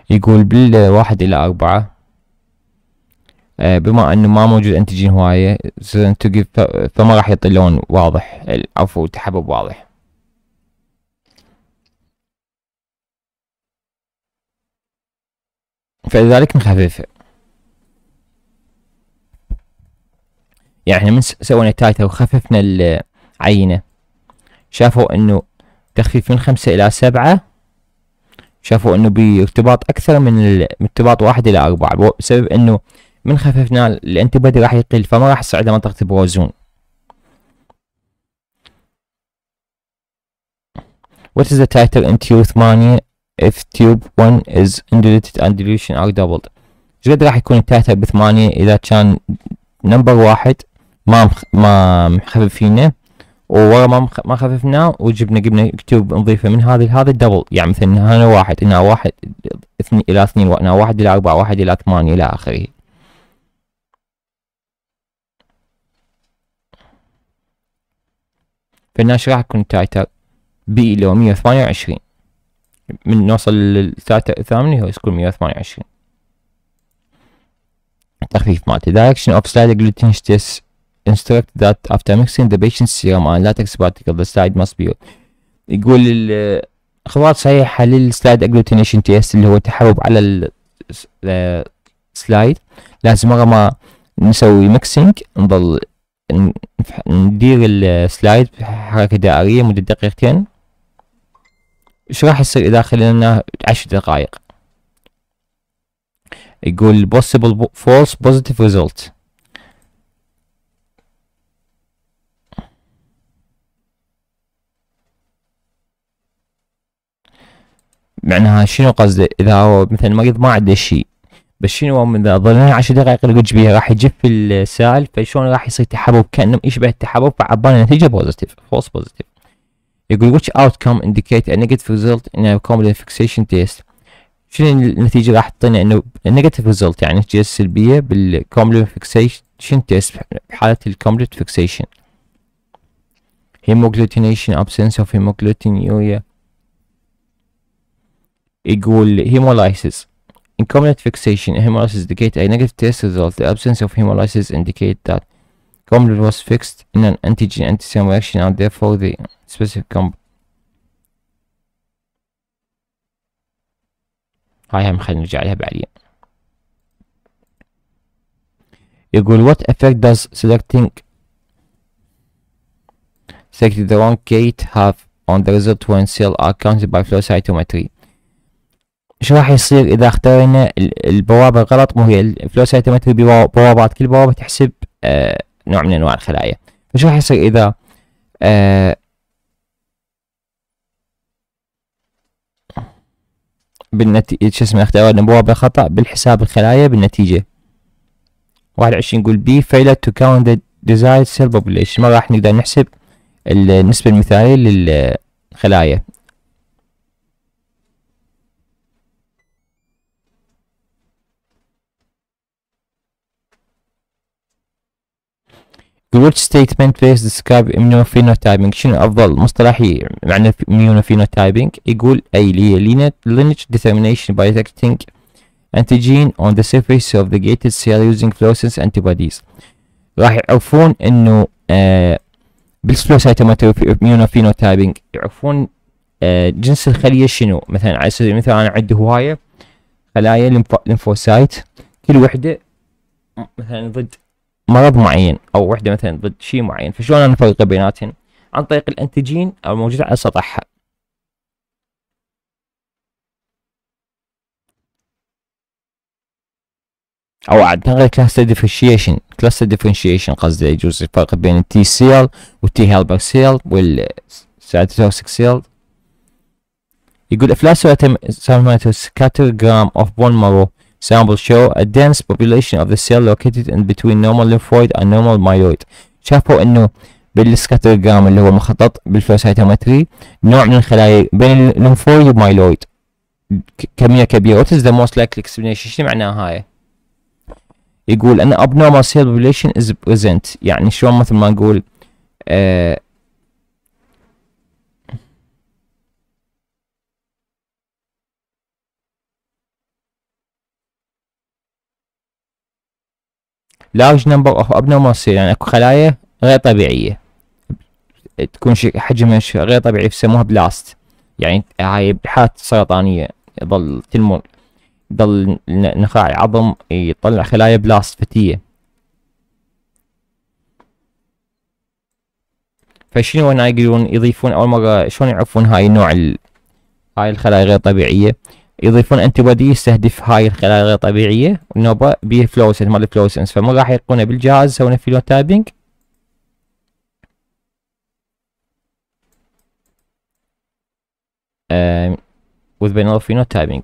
يقول بالواحد الى اربعة آه، بما انه ما موجود انتجين هوايه فما راح يعطي لون واضح عفوا تحبب واضح فلذلك نخففه يعني احنا من سوينا تايتل وخففنا العينة شافوا انه تخفيف من خمسة الى سبعة شافوا انه بارتباط اكثر من ارتباط واحد الى اربعة بسبب انه من خففنا الانتيبادي راح يقل فما راح تساعد منطقة البروزون What is the title in tube 8 if tube 1 is undiluted and dilution are doubled شقد راح يكون التايتل ب 8 إذا كان نمبر واحد ما مخ... ما مخففينه وورا ما مخ... ما خففناه وجبنا جبنا كتب نضيفه من هذا لهذا الدبل يعني مثلا هنا واحد هنا واحد اثنين الى اثنين هنا واحد الى اربعة واحد الى ثمانية الى اخره راح يكون التايتل بي اللي هو مية وثمانية وعشرين من نوصل الثامنة هو يكون مية وثمانية وعشرين التخفيف مالته direction of slide gluten test instruct that after mixing the patient's serum and latex particle the slide must be يقول الخطوات صحيحة للسلايد اجلوتينيشن تيست اللي هو تحرب على السلايد آه، لازم مرة ما نسوي ميكسينج نظل ندير السلايد بحركة دائرية مدة دقيقتين ايش راح يصير اذا خلينا عشر دقائق يقول possible false positive result معناها شنو قصده اذا هو مثلا المريض ما عنده شيء بس شنو من اذا ظلنا 10 دقائق القج بيها راح يجف السائل فشلون راح يصير تحبب كانه يشبه التحبب فعبالنا نتيجه بوزيتيف فولس بوزيتيف يقول which outcome indicate a negative result in a common fixation test شنو النتيجة راح تعطينا انه negative result يعني نتيجة سلبية بالكومبلمنت fixation test بحالة الكومبلمنت fixation hemagglutinatin absence of hemagglutinuria يقول hemolysis In complement fixation, hemolysis indicates a negative test result. The absence of hemolysis indicates that complement was fixed in an antigen-antigen reaction and therefore the specific comp. هاي هم خلينا نرجع لها بعدين. يقول what effect does selecting selecting the wrong gate have on the result when cells are counted by flow cytometry? ايش راح يصير اذا اخترنا البوابة غلط مو هي الفلوس هي تمتلك ببوابات كل بوابة تحسب آه، نوع من انواع الخلايا فشو راح يصير اذا آه، بالنتيجة شو اسمه اختارنا بوابة خطأ بالحساب الخلايا بالنتيجة واحد وعشرين يقول بي فايلت تو كاونت ذا ديزايد سيل بوبليشن ما راح نقدر نحسب النسبة المثالية للخلايا The word statement best describe immunophenotyping شنو افضل مصطلح معنى immunophenotyping يقول اي lineage determination by detecting antigen on the surface of the gated cell using fluorescence antibodies راح يعرفون انه آه immunophenotyping يعرفون آه جنس الخليه شنو مثلا على سبيل المثال انا عندي هوايه خلايا لمفوسايت كل وحده مثلا ضد مرض معين او وحده مثلا ضد شيء معين فشلون انا افرق بيناتهم عن طريق الانتيجين الموجود على سطحها او عاد نغير كلاس ديفرنشيشن كلاس ديفرنشيشن قصدي يجوز الفرق بين التي سيل والتي هيلبر سيل والساتوتوكسيك سيل يقول افلاس سمته سكاتر جرام اوف بون مارو Sample show a dense population of the cell located in between normal lymphoid and normal myeloid شافوا انه بالسكاتوجرام اللي هو مخطط بالفلوسايتومتري نوع من الخلايا بين اللمفويد والمايلويد كمية كبيرة what is the most likely explanation شنو معناها هاي يقول ان abnormal cell population is present يعني شلون مثل ما نقول آه large number of abnormal يعني اكو خلايا غير طبيعية تكون حجمها غير طبيعي يسموها بلاست يعني هاي بحالات سرطانيه يظل تنمر يظل نخاع العظم يطلع خلايا بلاست فتية فشنو هنا يقولون يضيفون اول مرة شلون يعرفون هاي نوع ال... هاي الخلايا غير طبيعية يضيفون انتي بودي يستهدف هاي الخلايا غير طبيعيه والنوبه بيه فلوسنس مال الفلوسنس فما راح يلقونه بالجهاز يسوون فينوتايبنج with binaural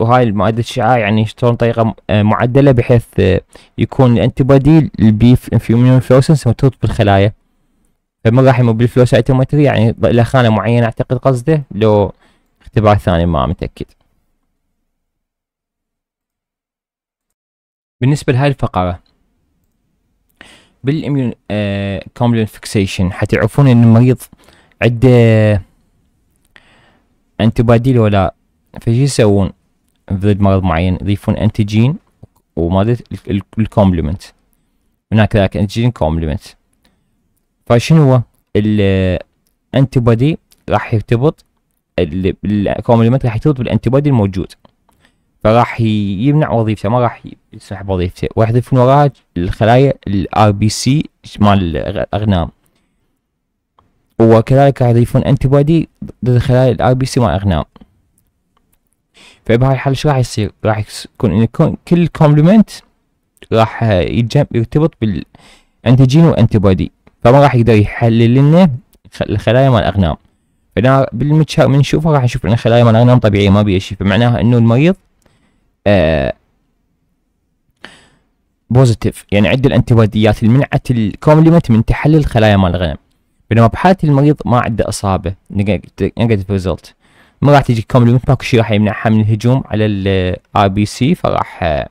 وهاي المعدة الشعاع يعني يشترون طريقة آه، معدلة بحيث آه، يكون الانتي بودي البيف انفيوميون فلوسنس مرتبط بالخلايا فما راح يمو بالفلوس اعتمتري يعني خانه معينة اعتقد قصده لو اختبار ثاني ما متأكد بالنسبة لهاي الفقرة بالاميون كومبلين آه، فيكسيشن حتعرفون ان المريض عنده انتي ولا فشي يسوون ضد مرض معين يضيفون انتيجين ومادة الكومبلمنت هناك ذاك انتيجين كومبلمنت فشنو هو الانتي راح يرتبط الكومبلمنت راح يرتبط بالانتي الموجود فراح يمنع وظيفته ما راح يسحب وظيفته وراح يضيف من وراها الخلايا الار بي سي مال الاغنام وكذلك راح يضيفون انتيبادي ضد خلايا الار بي سي مال الاغنام فبهاي الحالة شو راح يصير؟ راح يكون كل كومبلمنت راح يرتبط بالانتيجين والانتي فما راح يقدر يحلل لنا الخلايا مال الاغنام فانا من بنشوفه راح نشوف ان الخلايا مال الاغنام طبيعيه ما بيها شيء فمعناها انه المريض آه بوزيتيف يعني عنده الانتي اللي منعت الكومبلمنت من تحلل خلايا مال الاغنام بينما بحاله المريض ما عنده اصابه نيجاتيف ريزلت ما راح تجي كومبلمنت ماكو شيء راح يمنعها من الهجوم على الار بي سي فراح آه،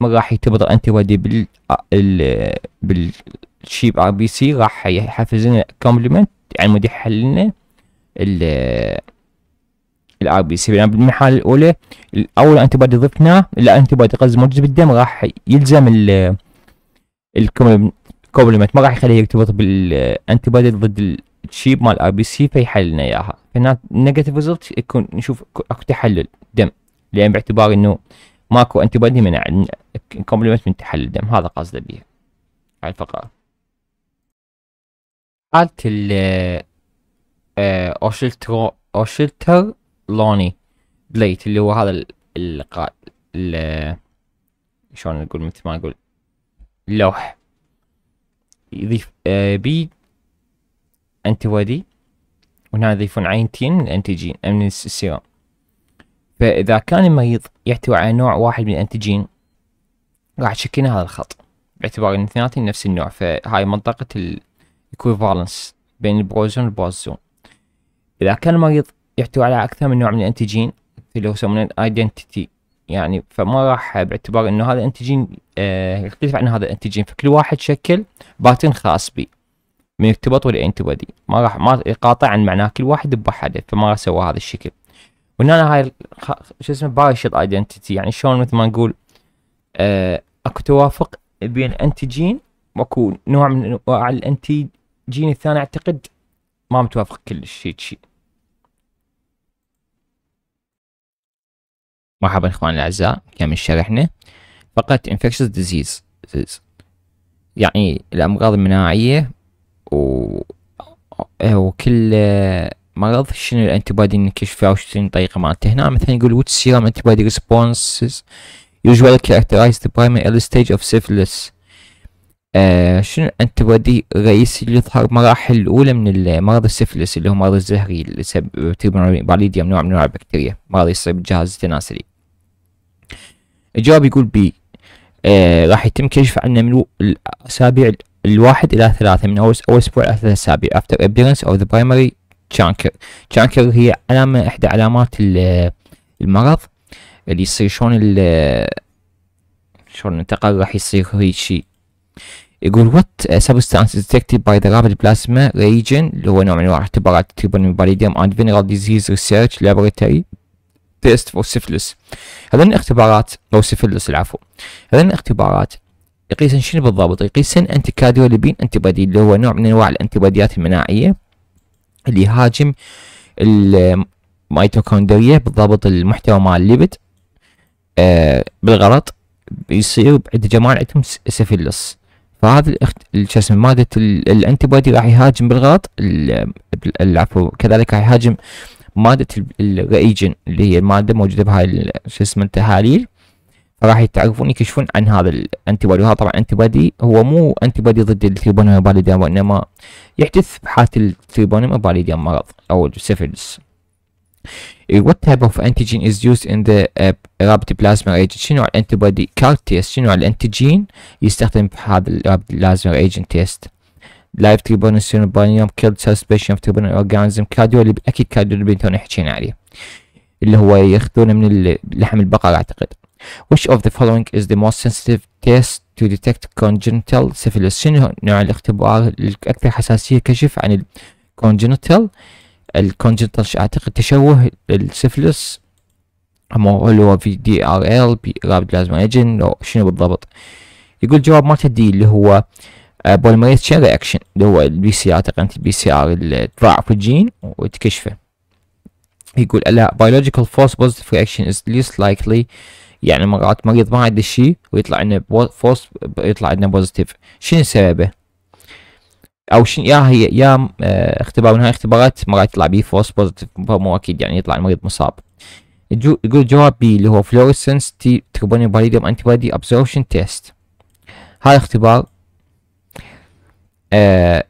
ما راح يرتبط الانتي بودي بال آه، بال الشيب ار بي سي راح يحفز لنا كومبلمنت يعني مود يحل لنا ال ار بي سي يعني بالمرحله الاولى اول انتي بودي ضفناه أنت بودي قز موجود بالدم راح يلزم ال الكومبلمنت ما راح يخليه يرتبط بالانتي بودي ضد الشيب مال ار بي سي فيحل لنا اياها فهنا نيجاتيف ريزلت يكون نشوف اكو تحلل دم لان باعتبار انه ماكو انتي بودي منع كومبلمنت من تحلل الدم هذا قصده بيه على الفقره حالة ال اوشلترو اوشلتر لوني بليت اللي هو هذا القائد شلون نقول مثل ما اقول اللوح يضيف آه، بي انتي وهنا يضيفون عينتين من الانتيجين من السيرم فاذا كان المريض يحتوي على نوع واحد من الانتيجين راح تشكلنا هذا الخط باعتبار ان اثنيناتهم نفس النوع فهاي منطقة equivalence بين البروزون والبوزون إذا كان المريض يحتوي على أكثر من نوع من الأنتيجين اللي هو يسمونه الايدنتيتي يعني فما راح باعتبار انه هذا الانتيجين آه يختلف عن هذا الانتيجين فكل واحد شكل باتن خاص به من ارتبط الانتي بودي ما راح ما يقاطع عن معناه كل واحد بحدث فما راح سوى هذا الشكل وهنا هاي شو اسمه بارشل ايدنتيتي يعني شلون مثل ما نقول آه اكو توافق بين انتيجين ماكو نوع من انواع الانتي جين الثاني اعتقد ما متوافق كل شيء شيء مرحبا اخوان الاعزاء كم شرحنا فقط infectious disease يعني الامراض المناعيه و وكل مرض شنو الانتي بودي او شنو الطريقه مالته هنا مثلا يقول which serum antibody responses usually characterized the primary early stage of syphilis آه شنو انتي الرئيسي اللي يظهر مراحل الاولى من مرض السفلس اللي هو مرض الزهري اللي يسبب تقريبا باليديا من نوع من انواع البكتيريا مرض يصيب الجهاز التناسلي الجواب يقول بي آه راح يتم كشف عنه من الاسابيع الواحد الى ثلاثة من اول اسبوع الى ثلاث اسابيع after appearance of the primary chancre chancre هي علامة احدى علامات المرض اللي يصير شلون شلون انتقل راح يصير هيك شيء يقول what uh, substance is detected by the rapid plasma reagent اللي هو نوع من انواع اختبارات تربون باليديوم and venereal disease research laboratory test for syphilis هذين الاختبارات او syphilis العفو هذين الاختبارات يقيسن شنو بالضبط يقيسن انتي كارديوليبين انتي بادي اللي هو نوع من انواع الانتيباديات المناعيه اللي يهاجم الميتوكوندريا بالضبط المحتوى مال الليبت آه بالغلط يصير عند جماعة عندهم سيفيلس فهذا شو اسمه ماده الانتي بودي راح يهاجم بالغلط العفو كذلك راح يهاجم ماده الريجن اللي هي الماده موجوده بهاي شو اسمه التحاليل فراح يتعرفون يكشفون عن هذا الانتي بودي وهذا طبعا انتي بودي هو مو انتي بودي ضد الثريبونوما باليديام وانما يحدث بحالة الثريبونوما باليديام مرض او السيفلس Eh, what type of antigen is used in the uh, eh, rapid plasma reagent شنو نوع الانتي كارت تيست شنو نوع الانتيجين يستخدم في هذا الرابد plasma reagent تيست لايف تريبونوسين بانيوم كيلد سسبشن اوف تريبون اورجانزم كاديو اللي اكيد كاديو اللي تونا حكينا عليه اللي هو ياخذونه من لحم البقر اعتقد Which of the following is the most sensitive test to detect congenital syphilis؟ شنو نوع الاختبار الأكثر حساسية كشف عن congenital congenital الكونجنتال اعتقد تشوه السفلس اما اللي هو في دي ار ال رابد لازم اجن او شنو بالضبط يقول جواب ما تدي اللي هو بوليميريز تشين رياكشن اللي هو البي سي اعتقد البي سي ار اللي في الجين وتكشفه يقول لا بيولوجيكال فورس بوزيتيف رياكشن از ليست لايكلي يعني مرات مريض ما عنده شيء ويطلع عندنا فورس يطلع عندنا بوزيتيف شنو سببه؟ او شن يا هي يا آه، اختبار من هاي اختبارات مرات يطلع بي فوس بوزيتيف فمو اكيد يعني يطلع المريض مصاب يقول جواب بي اللي هو فلورسنس تي تربوني باليديوم انتي بادي ابزوربشن تيست هاي اختبار آه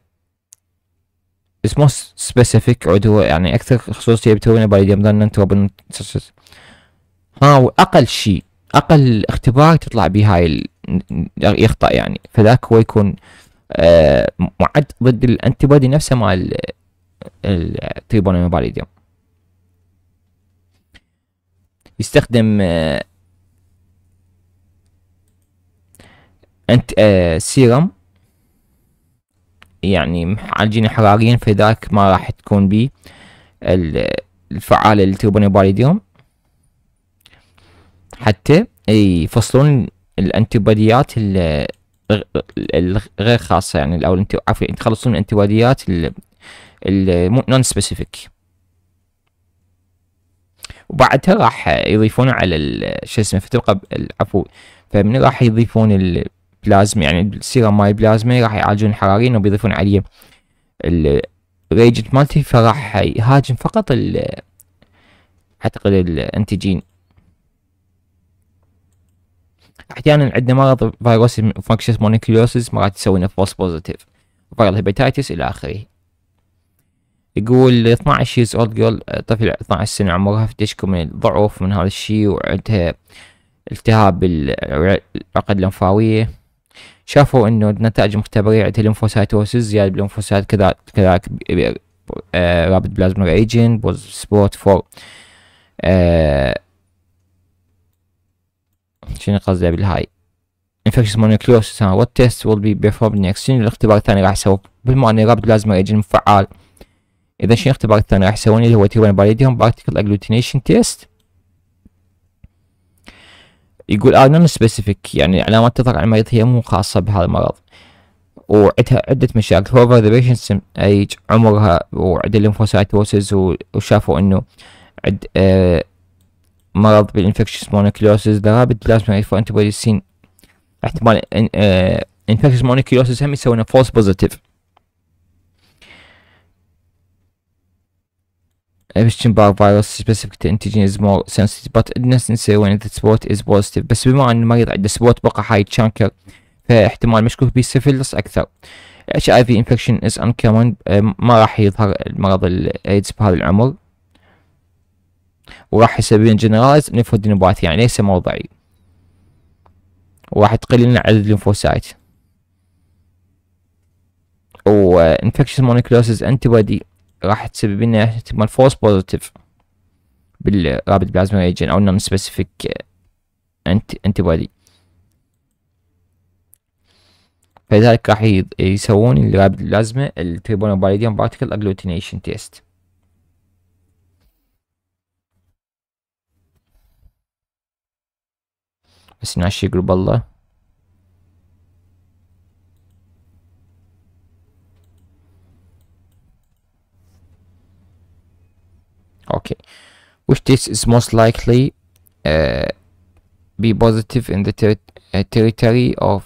اسمه سبيسيفيك specific هو يعني اكثر خصوصيه بتربوني باليديوم ذان تربوني ها اقل شيء اقل اختبار تطلع بيه هاي يخطا يعني فذاك هو يكون آه معد ضد الانتيبادي نفسه مال التريبونوم باليديوم يستخدم آه، انت آه، سيرم يعني عالجين حراريا فذاك ما راح تكون بي الفعالة للتربونوباليديوم حتى يفصلون الانتيبوديات غير خاصه يعني او عفوا يتخلصون من الانتواديات النون سبيسيفيك وبعدها راح يضيفون على شو اسمه فتبقى عفوا فمن راح يضيفون البلازما يعني السيرم ماي بلازما راح يعالجون الحراريين وبيضيفون عليه ريجنت مالتي فراح يهاجم فقط ال اعتقد الانتيجين احيانا عندنا مرض فيروس فانكشن مونيكيوسيس مرات يسوونه فوس بوزيتيف فيروس هيباتيتس الى اخره يقول 12 years old girl طفل 12 سنة عمرها تشكو من الضعف من هذا الشي وعندها التهاب العقد اللمفاوية شافوا انه نتائج مختبرية عندها لمفوسايتوسيس زيادة بلمفوسايت كذلك رابط رابد بلازما ريجين بوز سبوت فور آه شنو قصدي بالهاي infectious mononucleosis ها test will be performed next شنو الاختبار الثاني راح يسوي بما اني رابط لازم اجين فعال اذا شنو الاختبار الثاني راح يسوون اللي هو تيرون باليديوم particle agglutination test يقول اه نون سبيسيفيك يعني علامات تظهر على المريض هي مو خاصة بهذا المرض وعندها عدة مشاكل هو ذا بيشنت ايج عمرها وعدة الليمفوسايتوسز وشافوا انه عد آه مرض بالانفكشس مونوكلوسز ذا رابيد بلازما يعرفوا انتي بوديز سين احتمال انفكشس مونوكلوسز آه، هم يسوونه فولس بوزيتيف ابشن بار فيروس سبيسيفيك to antigen is more sensitive but it doesn't say when the spot is بس بما ان المريض عنده سبوت بقى هاي تشانكر فاحتمال مشكوك به سيفيلس اكثر اتش اي في انفكشن از uncommon آه، ما راح يظهر المرض الايدز بهذا العمر وراح جنرالز جنرالايز ليمفودينوباث يعني ليس موضعي وراح تقل لنا عدد الليمفوسايت وانفكشن انفكشن مونوكلوسز انتي بودي راح تسبب لنا احتمال فولس بوزيتيف بالرابط بلازما ريجن او نون سبيسيفيك انتي بودي فلذلك راح يسوون الرابط بلازما التريبونوباليديان بارتيكل اجلوتينيشن تيست بس aç grup Allah okay which test is most likely uh, be positive in the ter uh, territory of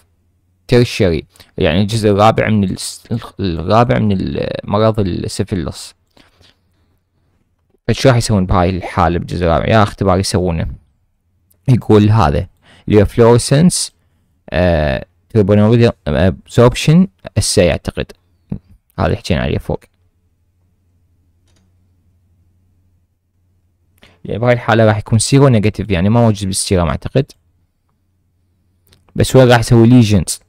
tertiary يعني الجزء الرابع من الرابع من مرض السفلس فشو راح يسوون بهاي الحالة بالجزء الرابع يا اختبار يسوونه يقول هذا ليوفلوسنس آه تربونويد ابسوربشن آه، السي اعتقد هذا اللي حكينا عليه فوق يعني بهاي الحالة راح يكون سيرو نيجاتيف يعني ما موجود بالسيرم اعتقد بس هو راح يسوي ليجنز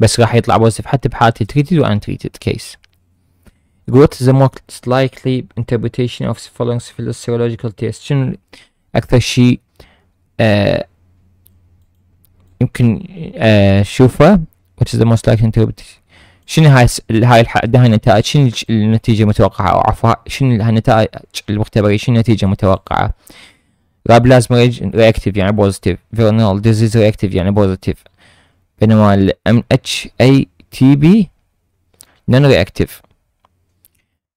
بس راح يطلع بوزيف حتى بحالة treated و untreated case What is the most likely interpretation of the following philosophical test شنو أكثر شيء آه يمكن أشوفه آه What is the most likely interpretation شنو هاي هاي هاي النتائج شنو النتيجة المتوقعة أو عفوا شنو النتائج المختبرية شنو النتيجة المتوقعة بلازما رياكتيف يعني بوزيتيف فيرنال ديزيز رياكتيف يعني بوزيتيف بينما ال ام اتش اي تي بي نون رياكتيف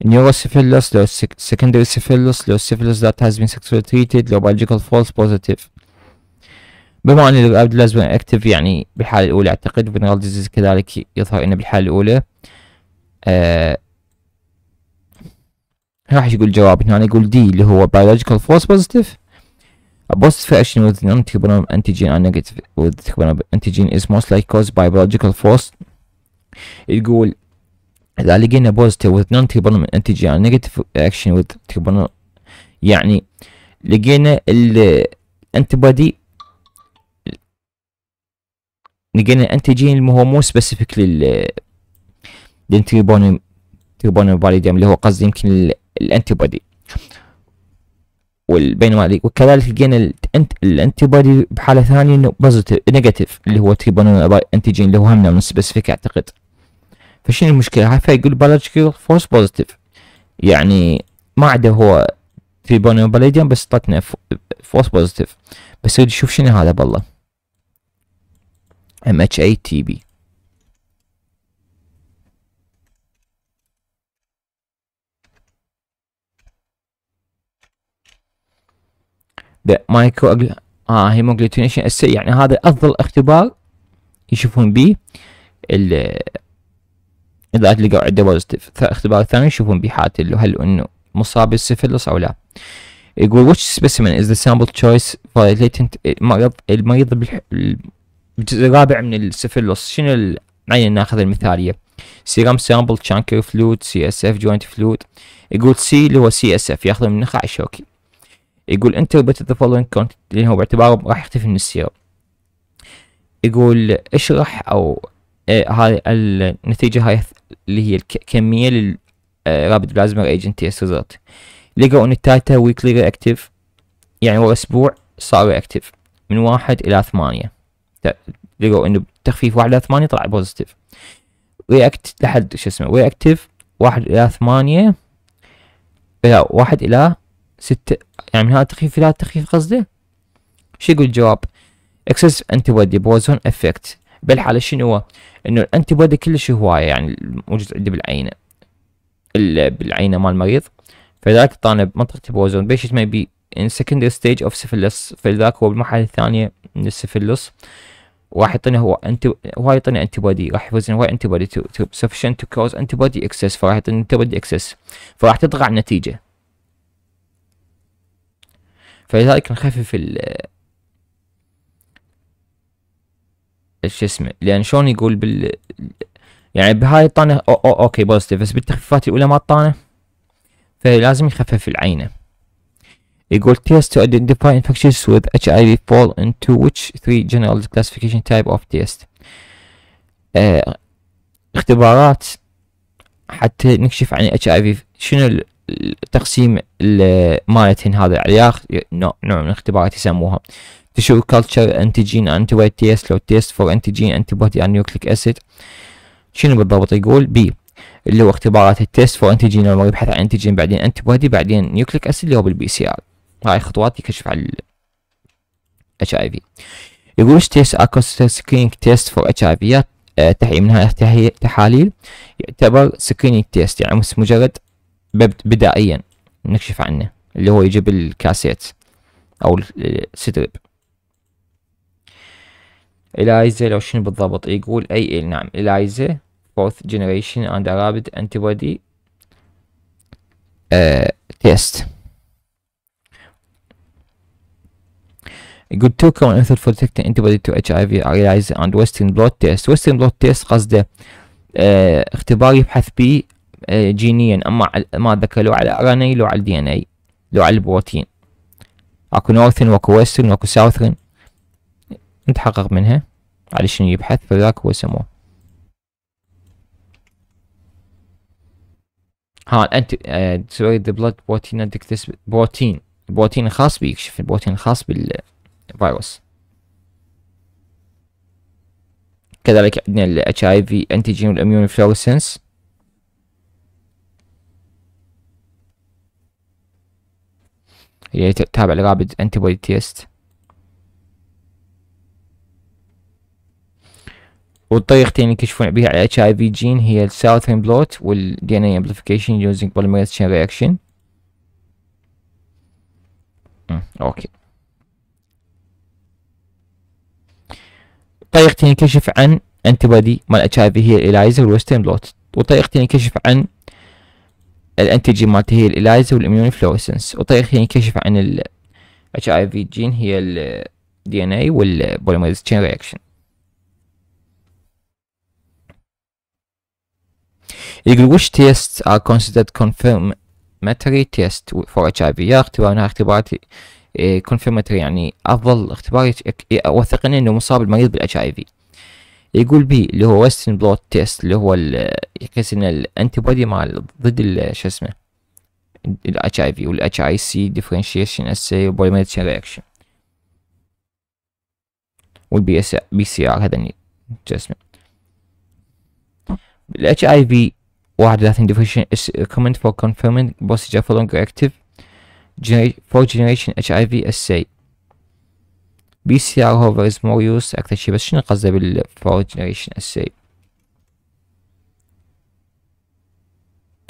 Neurosyphilis, there secondary syphilis, there syphilis that has been sexually treated, there biological false positive. بما ان الاب لازم اكتف يعني بالحالة الاولى اعتقد فينرال ديزيز كذلك يظهر انه بالحالة الاولى آه راح يقول جواب هنا يقول دي اللي هو biological false positive Positive fashion with non-tribunal antigen and negative with tribunal antigen is most likely caused by biological force. يقول إذا لقينا بوزيتيف نون non trigonometric integer يعني نيجاتيف اكشن وذ trigonometric يعني لقينا الانتبادي لقينا الانتيجين اللي هو مو سبيسيفيك لل للتريبون تريبون فاليديم اللي هو قصدي يمكن الانتيبادي والبينما وكذلك لقينا الانتيبادي بحاله ثانيه بوزيتيف نيجاتيف اللي هو تريبون انتيجين اللي هو هم من سبيسيفيك اعتقد فشنو المشكلة هاي فيقول بيولوجيكال فورس بوزيتيف يعني ما عدا هو في بونيو بليديان بس طتنا فورس بوزيتيف بس ودي شوف شنو هذا بالله ام اتش اي تي بي ذا مايكرو أجل... اه هيموجلوتينيشن يعني هذا افضل اختبار يشوفون بيه اذا تلقوا عنده بوزيتيف الاختبار ثاني يشوفون بحالته اللي هل انه مصاب بالسيفلس او لا يقول which specimen is the sample choice for latent المريض المريض بالجزء الجزء الرابع من السيفلس شنو العينه ناخذ المثالية سيرام سامبل شانكر فلود سي اس اف جوينت فلود يقول سي اللي هو سي اس اف ياخذ من النخاع الشوكي يقول انتربت ذا فولوينج كونت اللي هو باعتباره راح يختفي من السيرم يقول اشرح او إيه، هاي النتيجة هاي اللي هي الكمية للرابد آه، بلازما ريجن تيست ريزلت لقوا ان التايتا ويكلي رياكتيف يعني ورا اسبوع صار رياكتيف من واحد الى ثمانية لقوا انه تخفيف واحد الى ثمانية طلع بوزيتيف رياكت لحد شو اسمه رياكتيف واحد الى ثمانية لا واحد الى ستة يعني من هذا التخفيف الى التخفيف قصده شو يقول الجواب excess antibody boson effect بالحاله شنو هو؟ انه الانتي بودي كلش هوايه يعني موجود عندي بالعينه بالعينه مال المريض فلذلك طانا بمنطقه البوزون بيش ما بي ان secondary ستيج اوف سيفلس فلذاك هو بالمرحله الثانيه من السيفلس راح يعطينا هو انتي هو يعطينا انتي بودي راح يفوزنا هو انتي بودي تو تو sufficient to cause antibody excess فراح يعطينا انتي بودي اكسس فراح تطغى على النتيجه فلذلك نخفف ال شو اسمه لان شلون يقول بال يعني بهاي الطانه أو أو اوكي بوزيتيف بس بالتخفيفات الاولى ما الطانه فلازم يخفف العينه يقول تيست test to identify infectious with HIV fall into which ويتش general جنرال كلاسيفيكيشن تايب اوف تيست اختبارات حتى نكشف عن اتش اي في شنو التقسيم مالتهن هذا العياخ نوع من الاختبارات يسموها tissue culture antigen antibody test لو test for antigen antibody and nucleic acid شنو بالضبط يقول بي اللي هو اختبارات التيست فور انتيجين لما يبحث عن انتيجين بعدين انتي بودي بعدين نيوكليك اسيد اللي هو بالبي سي ار هاي خطوات يكشف عن الاتش اي في يقول ايش تيست اكوست سكرينينج تيست فور اتش اي في تحقيق هاي تحاليل يعتبر سكرينينج تيست يعني بس مجرد بدائيا نكشف عنه اللي هو يجيب الكاسيت او السدرب إلايزا لو شنو بالضبط يقول أي نعم، إيه نعم إلايزا فورث جنريشن أند رابيد أنتيبودي تيست يقول تو كومن ميثود فور تكت أنتيبودي تو اتش أي في أر إلايزا أند ويسترن بلوت تيست ويسترن بلوت تيست قصده آه اختبار يبحث به آه جينيا أما ما ذكر لو على ار ان اي لو على الدي ان اي لو على البروتين اكو نورثن واكو ويسترن واكو ساوثرن نتحقق منها علشان يبحث فذاك هو سمو ها انت آه، تسوي ذا بلاد بروتين عندك بروتين بروتين خاص الخاص بيك شوف البروتين الخاص بالفيروس كذلك عندنا الاتش اي في انتيجين والاميون فلورسنس هي تابع لرابد انتي بودي تيست والطريقتين اللي يكشفون بها على اتش اي في جين هي الساوثرن بلوت والدي ان اي امبليفيكيشن يوزنج polymerase تشين رياكشن اوكي طريقتين يكشف عن انتي مال اتش اي في هي الاليزا والويسترن بلوت وطريقتين يكشف عن الانتيجين مالته هي الاليزا والاميون فلورسنس وطريقتين يكشف عن ال اتش اي في جين هي الدي ان اي والبوليميريز تشين رياكشن يقول وش تيست are considered confirmatory test for HIV يا اختبار انها اختبارات كونفيرماتوري إيه، يعني افضل اختبار يوثق إيه، انه مصاب المريض بالاتش اي في يقول بي اللي هو ويسترن بلوت تيست اللي هو يقيس ان الانتي بودي مال ضد شو اسمه الاتش اي في والاتش اي سي ديفرنشيشن اسي وبوليميتشن رياكشن والبي اس بي سي ار هذا جسمه الاتش HIV 31 deficient is common for confirming positive for longer active for generation HIV assay بي however is more used اكثر شيء بس شنو قصده بال for generation assay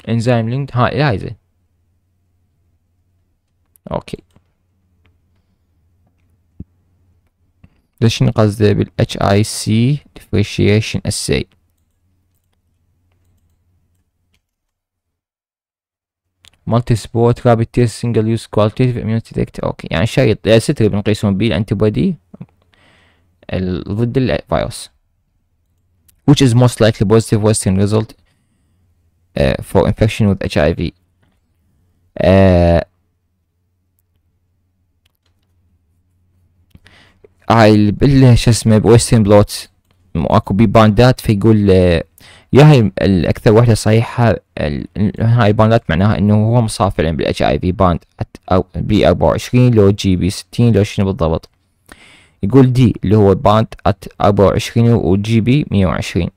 enzyme linked هاي هاي زين اوكي ده شنو قصده بال HIC differentiation assay مالتي سبوت رابيد تيست سنجل يوز كواليتيف اميونتي ديكت اوكي يعني شريط شيء الستر يعني بنقيسهم بيه الانتي بودي ضد الفيروس which is most likely positive Western result uh, for infection with HIV. Uh, هاي بال شو اسمه بويسترن بلوت اكو بي باندات فيقول uh, يا هاي الاكثر وحده صحيحه هاي باندات معناها انه هو مصاب فعلا بالاتش اي في باند او بي 24 لو جي بي 60 لو شنو بالضبط يقول دي اللي هو باند ات 24 وجي بي 120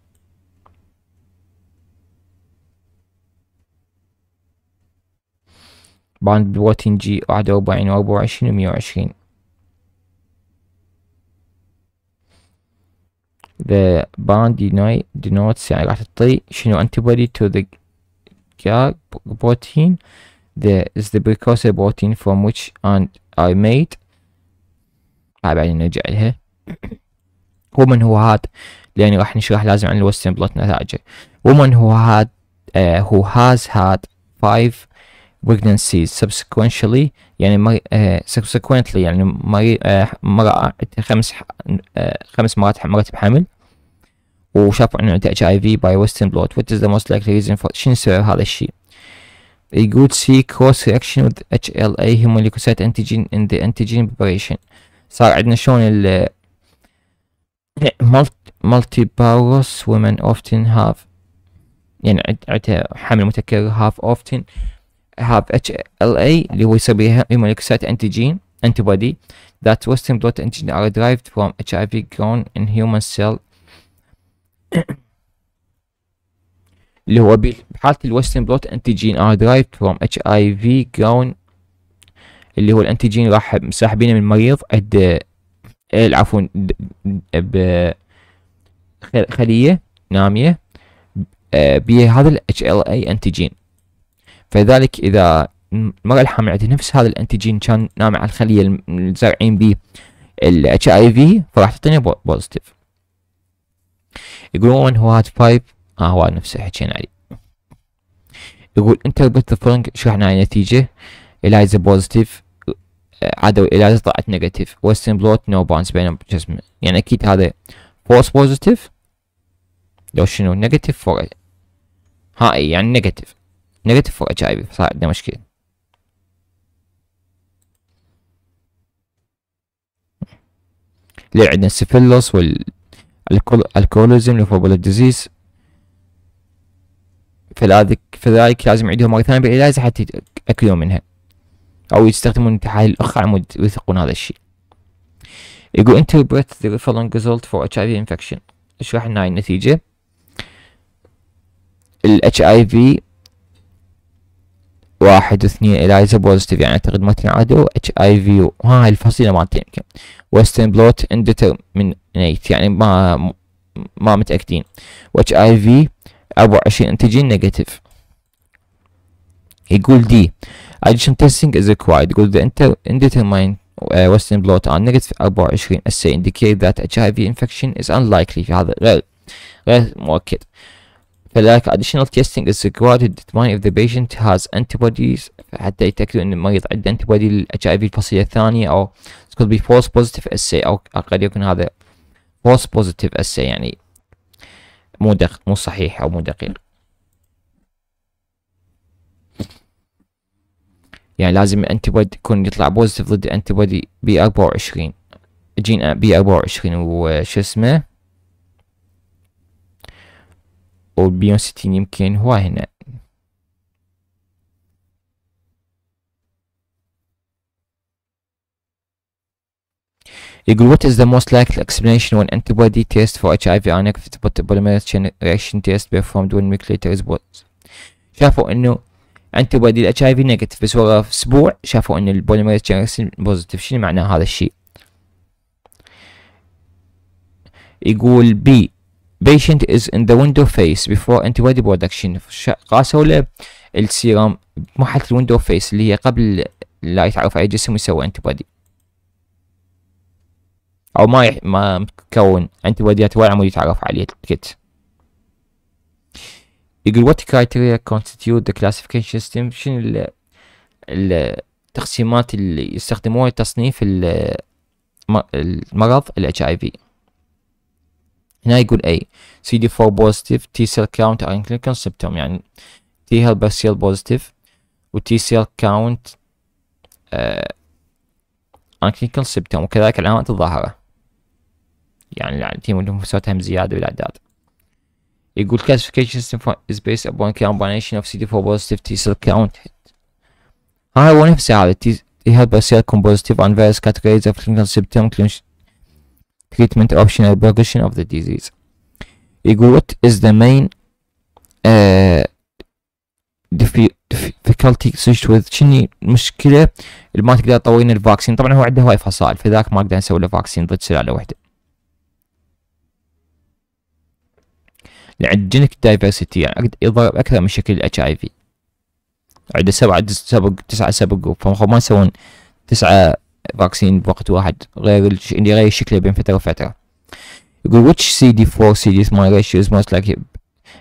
باند بروتين جي 41 و 24 و 120 The bond denotes يعني راح تعطي شنو antibody to the GAG protein the is the precursor protein from which and I made بعدين نرجع لها ومن هو هاد لأني راح نشرح لازم عن الوستن بلوت نتائجه ومن هو هاد uh, who has had five pregnancy subsequently يعني مر... آه subsequently يعني مري... آه مرأة خمس ح... خمس مرات مرتب حمل وشافوا انه عندها HIV by western blood what is the most likely reason for شنو سبب هذا الشيء يقول سي cross reaction with HLA hemolycocyte antigen in the antigen preparation صار عندنا شلون ال مالتي باروس women often have يعني عندها حمل متكرر half often ال HLA اللي هو يسميها هيموليكوسايت انتيجين antibody بلوت انتيجين ار درايفد فروم اتش اي HIV جون ان هيومن سيل اللي هو بحالة الوستن بلوت انتيجين ار اتش اي HIV جون اللي هو الانتيجين راح مسحبينه من المريض عند عفوا ب خلية نامية آه، بهذا ال HLA انتيجين فذلك إذا المرأة الحامل عندها نفس هذا الأنتيجين كان ناعم على الخلية الزارعين به ال HIV فراح تعطيني بوزيتيف يقولون هو هات بايب اه هو نفسه حكينا عليه يقول انتربت فرنك شرحنا النتيجة إلايزا بوزيتيف آه، عدو إلايزا طلعت نيجاتيف وستن بلوت نو بونس بين جسم يعني أكيد هذا فورس بوزيتيف لو شنو نيجاتيف فور هاي يعني نيجاتيف نيجاتيف فور اتش اي في فصار عندنا مشكله اللي عندنا السيفيلوس والالكوليزم لفوبوليك ديزيز فلذلك فلذلك لازم يعيدوها مره ثانيه بالعلاج حتى يتاكدون منها او يستخدمون تحاليل اخرى على مود يوثقون هذا الشيء يقول interpret the following result for HIV infection اشرح لنا النتيجة ال HIV واحد واثنين إلايزا بوزيتيف يعني اعتقد ما تنعادوا اتش اي في يو هاي الفصيلة مالتين يمكن ويسترن بلوت انديترمينيت يعني ما ما متأكدين واتش اي في 24 انتجين نيجاتيف يقول دي addition testing is required يقول the inter indeterminate uh, آه، western blot are negative 24 as indicate that HIV infection is unlikely في هذا غير غير مؤكد فلذلك additional testing is required to determine if the patient has antibodies حتى يتأكدوا أن المريض عنده antibody لل HIV الفصيلة الثانية أو it could be false positive assay أو قد يكون هذا false positive assay يعني مو دق مو صحيح أو مو دقيق يعني لازم الانتيبودي يكون يطلع بوزيتيف ضد الانتيبودي بي 24 جين بي 24 وش اسمه او بيون ستين يمكن هو هنا يقول what is the most likely explanation when antibody test for HIV are negative but polymerase reaction test performed when week later is what شافوا انه antibody HIV negative في نيجاتيف بس ورا اسبوع شافوا ان chain reaction positive شنو معنى هذا الشيء يقول بي patient is in the window phase before antibody production قاسوا له السيرم بمرحلة الويندو فيس اللي هي قبل لا يتعرف على الجسم يسوي انتيبودي او ما يح... ما تكون انتيبوديات ولا عمود يتعرف عليه الكت يقول what criteria constitute the classification system شنو ال... التقسيمات اللي يستخدموها لتصنيف المرض ال HIV هنا يقول أي سي دي 4 بوزيتيف تي سيل كاونت اينكليكن سيبتوم يعني تي هيلبر سيل بوزيتيف وتي سيل كاونت اينكليكن سيبتوم وكذلك علامات الظاهرة يعني التيم اللي هم زيادة بالأعداد يقول classification system is based upon combination of CD4 positive T cell count هاي هو نفسه هذا T help us cell compositive on various categories of clinical symptom treatment optional progression of the disease يقول what is the main uh, difficulty with شنو المشكلة اللي ما تقدر تطورين الفاكسين طبعا هو عنده هواي فصائل فذاك ما اقدر اسوي له فاكسين ضد سلالة واحدة الجينيك دايفرسيتي يعني اقدر يضرب اكثر من شكل الاتش اي في عنده سبعة سبق تسعة سبق جروب ما يسوون تسعة فاكسين بوقت واحد غير اللي غير شكله بين فترة وفترة يقول which CD4 CD8 ratio is most likely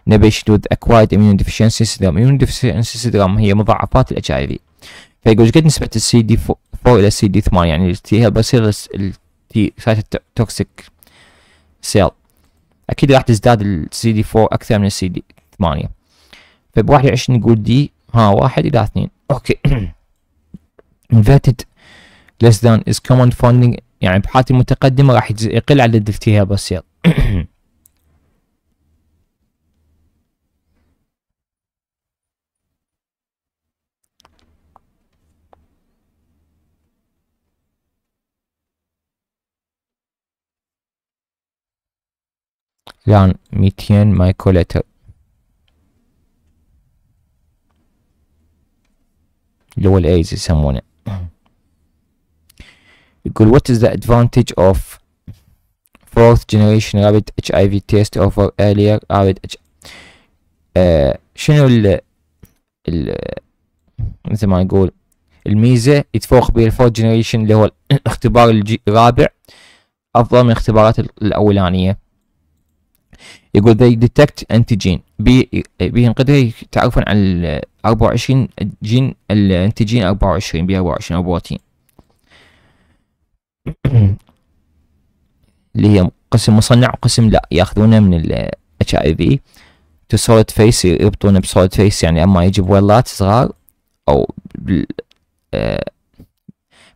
نبشت with acquired immune deficiency syndrome immune deficiency syndrome هي مضاعفات الاتش اي في فيقول قد نسبة السي دي 4 الى السي دي 8 يعني التي هي بصير التي سايت التوكسيك سيل اكيد راح تزداد السي دي 4 اكثر من السي دي 8 فب 21 نقول دي ها واحد الى اثنين اوكي *coughs* inverted less than is common funding يعني بحالات المتقدمة راح يقل عدد التهاب السير الآن 200 مايكولتر اللي هو الايز يسمونه يقول what is the advantage of fourth generation rapid HIV test over earlier rapid H... Uh, شنو ال ال مثل ما نقول الميزة يتفوق بين الفورث جنريشن اللي هو الاختبار الرابع أفضل من الاختبارات الأولانية يقول they detect antigen بي بينقدر يتعرفون على 24 جين الانتيجين 24 بي 24 او بروتين اللي هي قسم مصنع وقسم لا ياخذونه من اتش اي في تو سوليد فيس يربطونه بسوليد فيس يعني اما يجيب ويلات صغار او بال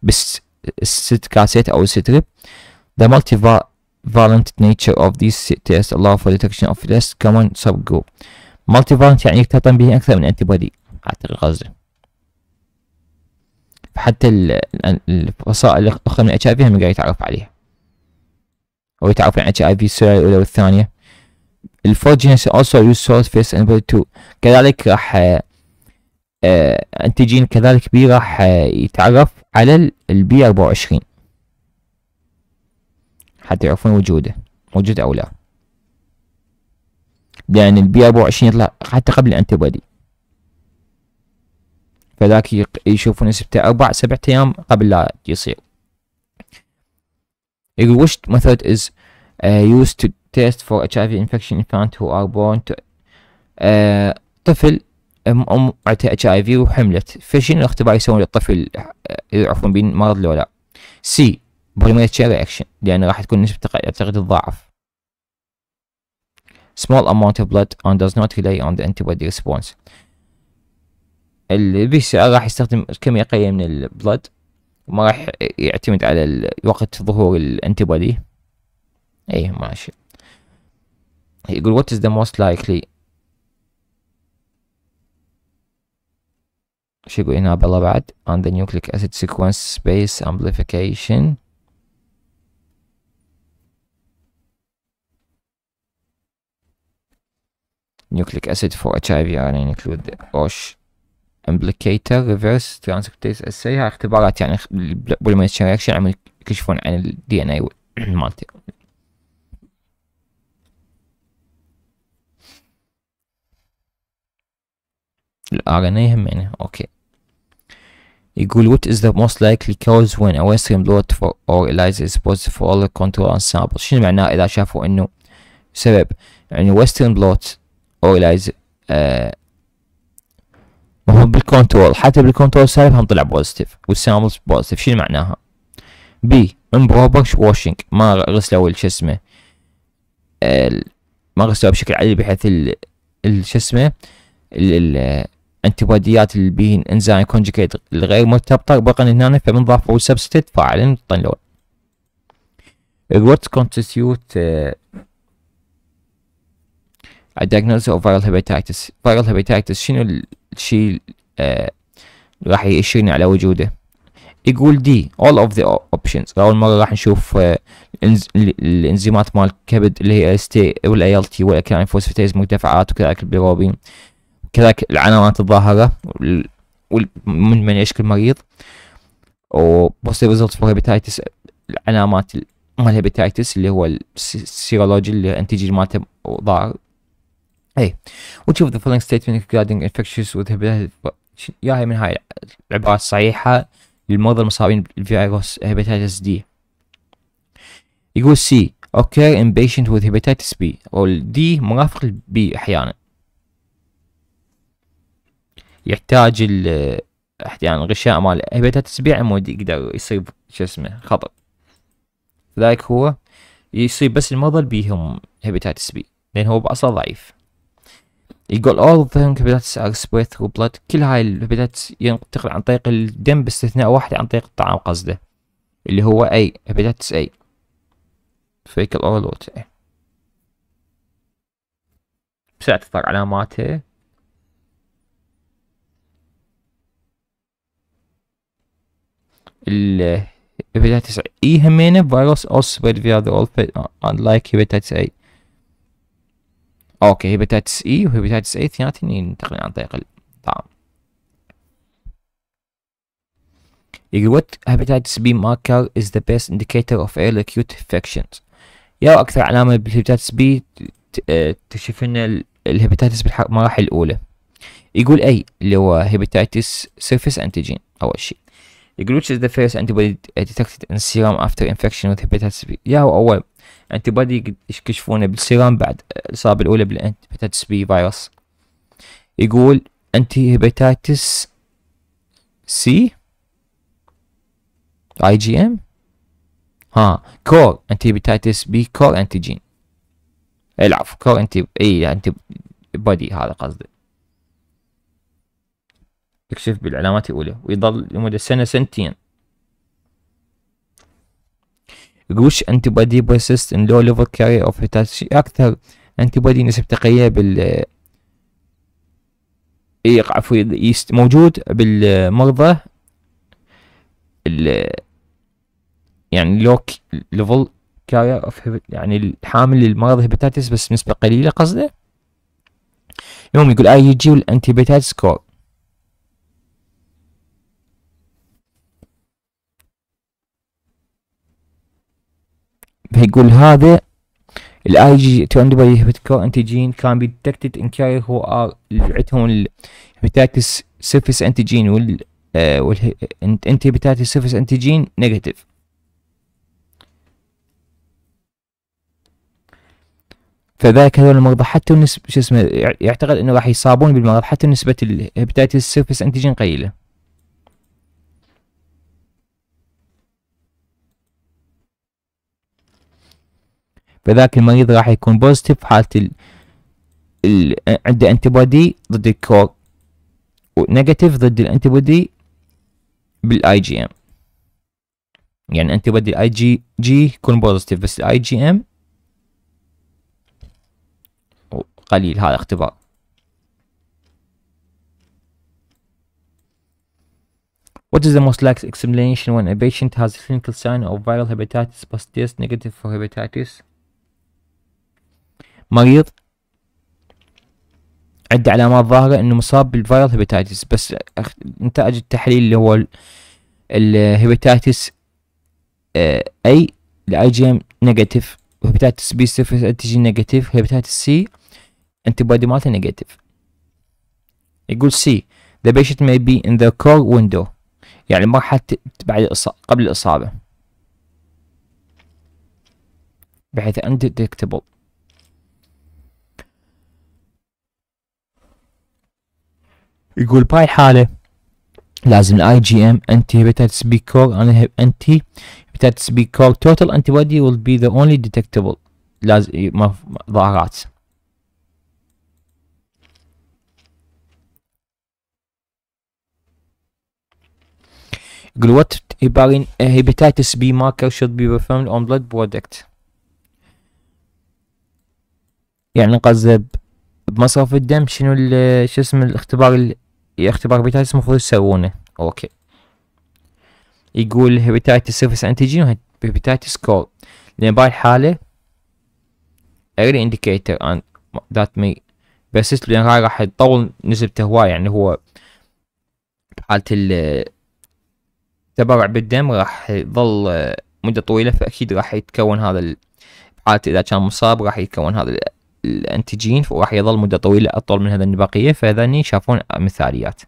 بس آه، بالست كاسيت او ستريب The multivalent nature of these tests allow for detection of less common subgroup. Multivalent يعني يكتطن به أكثر من antibody أعتقد غزة. فحتى الفصائل الاخرى من الاتش اي في هم يقدر يتعرف عليها او يتعرف عن الاتش اي في السيره الاولى والثانيه الفوجينس also use فيس in order to كذلك راح انتجين آه، آه، كذلك بي راح آه، يتعرف على البي 24 حتى يعرفون وجوده موجود او لا لان البي 24 يطلع حتى قبل الانتي بودي فذاك يشوفون نسبته أربع سبعة أيام قبل لا يصير يقول which method is uh, used to test for HIV infection infant who are born to uh, طفل أم أم اتش HIV وحملت فشين الاختبار يسوون للطفل آه، يعرفون بين مرض لو لا سي بريميتشر رياكشن لأن راح تكون نسبة أعتقد الضعف small amount of blood and does not rely on the antibody response البي سي ار راح يستخدم كمية قليلة من البلد ما راح يعتمد على وقت ظهور الانتيبودي اي ماشي يقول what is the most likely شو يقول هنا بالله بعد on the nucleic acid sequence space amplification nucleic acid for HIV RNA include the OSH implicator reverse transcriptase assay اختبارات يعني polymerase رياكشن عم يكشفون عن الدي ان اي مالته الار ان اي همينه اوكي يقول what is the most likely cause when a Western blot for or ELISA is positive for all the control ensemble شنو معناه إذا شافوا إنه سبب يعني Western blot or ELISA uh, ما هو بالكنترول حتى بالكنترول سالب هم طلع بوزيتيف والسامبلز بوزيتيف شنو معناها بي امبروبر واشنج ما غسلوا شو اسمه ما غسلوها بشكل عادي بحيث شو اسمه الانتيبوديات اللي بيه انزايم كونجكيت الغير مرتبطه بقى هنا فمن ضافوا سبستيت فعلا طلعوا الوات كونستيوت diagnosis of viral hepatitis viral hepatitis شنو الشيء آه، راح يشيرني على وجوده يقول دي all of the options اول مره راح نشوف آه، الانزيمات مال الكبد اللي هي اس تي ALT ال تي فوسفاتيز مرتفعات وكذلك البيروبين كذلك العلامات الظاهره من من يشكل مريض و positive results for hepatitis العلامات مال الهباتيتس اللي هو السيرولوجي اللي الانتيجين مالته ظاهر اي وتشوف ذا following statement regarding infectious يا هي من هاي العبارات الصحيحة للمرضى المصابين بالفيروس هيباتيتس دي يقول سي ان بيشنت وذ هيباتيتس بي او الدي مرافق البي أحيانا يحتاج ال أحيانا الغشاء مال هيباتيتس بي عمود يقدر يصيب شو اسمه خطر لذلك هو يصيب بس المرضى اللي بيهم هيباتيتس بي لأن هو باصله ضعيف يقول all of them كبدات are spread through blood كل هاي الهباتات ينتقل عن طريق الدم باستثناء واحد عن طريق الطعام قصده اللي هو أي هباتاتس أي فيك الأول وتأي بسرعة تظهر علاماته ال هبيلاتس إيه E همينة virus also spread via the old unlike هبيلاتس A اوكي هيباتيتس اي e وهيباتيتس اي اثنيناتهم ينتقل عن طريق الطعام يقول what hepatitis B marker is the best indicator of early acute infections يا أكثر علامة بالهيباتيتس B آه، تكشف لنا الهيباتيتس بالمراحل الأولى يقول أي اللي هو هيباتيتس سيرفيس أنتيجين أول شيء It reaches the first antibody detected in serum after infection with hepatitis B هو أول antibody يكشفونه بالسيرام بعد الإصابة الأولى بالهباتيتس بي فيروس يقول أنتي هباتيتس سي اي جي ام ها كور انتي هباتيتس بي كور انتيجين العفو كور انتي اي انتي بودي هذا قصدي يكشف بالعلامات الأولى ويظل لمدة سنة سنتين روش antibody persists in low level carrier of hitachi أكثر antibody نسب تقية بال إيه، عفوا موجود بالمرضى ال يعني لو ليفل كارير اوف يعني الحامل للمرض هيباتيتس بس نسبة قليلة قصده يوم يقول اي جي والانتي بيتات سكور فيقول هذا الاي جي ترند باي انتيجين كان بي ديتكتد ان كاري هو ار عندهم الهيباتيتس سيرفيس انتيجين وال والانتي هيباتيتس سيرفيس انتيجين نيجاتيف فذلك هذول المرضى حتى النسبة شو اسمه يعتقد انه راح يصابون بالمرض حتى نسبه الهيباتيتس سيرفيس انتيجين قليله فذاك المريض راح يكون بوزيتيف في حالة ال... ال... عنده أنتيبودي ضد الكور ونيجاتيف ضد الأنتيبودي بالاي جي ام يعني أنتيبودي الاي جي جي يكون بوزيتيف بس الاي جي ام قليل هذا اختبار What is the most likely explanation when a patient has a clinical sign of viral hepatitis plus test negative for hepatitis? مريض عد علامات ظاهرة انه مصاب بالفيرال هيباتيتس بس نتائج التحليل اللي هو الهيباتيتس آه، اي الاي جي ام نيجاتيف هيباتيتس بي صفر تجي نيجاتيف هيباتيتس سي انتي بودي مالته نيجاتيف يقول سي the patient may be in the core window يعني مرحلة بعد قبل الإصابة بحيث undetectable يقول باي حاله لازم الاي جي ام انتي هيباتيتس بي كور انتي هيباتيتس بي كور توتال انتي بودي ويل بي ذا اونلي ديتكتبل لازم ظاهرات يقول what heparin eh, hepatitis بي ماركر شود بي performed اون blood برودكت يعني قصده بمصرف الدم شنو شو اسم الاختبار اللي اختبار هيباتايتس المفروض يسوونه اوكي يقول هيباتايتس سيرفس انتيجين وهيباتايتس كول لان باي الحالة اري انديكيتر ان ذات مي بس لان هاي راح تطول نسبته هواي يعني هو بحالة التبرع بالدم راح يظل مدة طويلة فأكيد راح يتكون هذا حالته إذا كان مصاب راح يتكون هذا الانتجين وراح يظل مده طويله اطول من هذا البقيه فهذني شافون مثاليات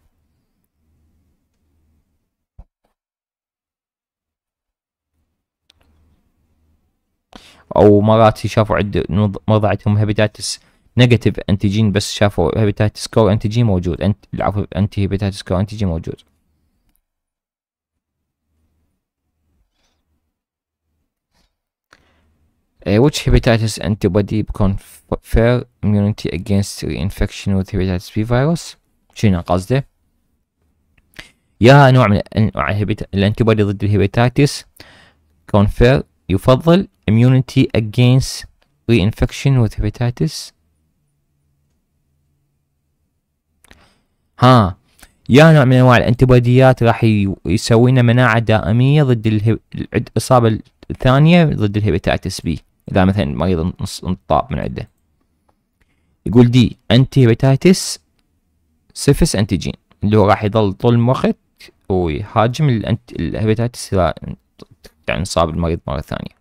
او مرات شافوا عند مرضى عندهم هيباتيتس نيجاتيف انتيجين بس شافوا هيباتيتس كور انتيجين موجود انت العفو انتي هيباتيتس كور انتيجين موجود Uh, which hepatitis antibody confer immunity against reinfection with hepatitis B virus شنو قصده يا نوع من انواع الانتيبودي ضد الهيباتيتس كونفير يفضل immunity against reinfection with hepatitis ها يا نوع من انواع الانتيبوديات راح يسوي لنا مناعه دائميه ضد الإصابة الثانيه ضد الهيباتيتس بي اذا مثلا مريض نص انطاب من عنده يقول دي انتي هيباتيتس سيفس انتيجين اللي هو راح يضل طول الوقت ويهاجم الانت... الهيباتايتس اذا يعني صاب المريض مرة ثانية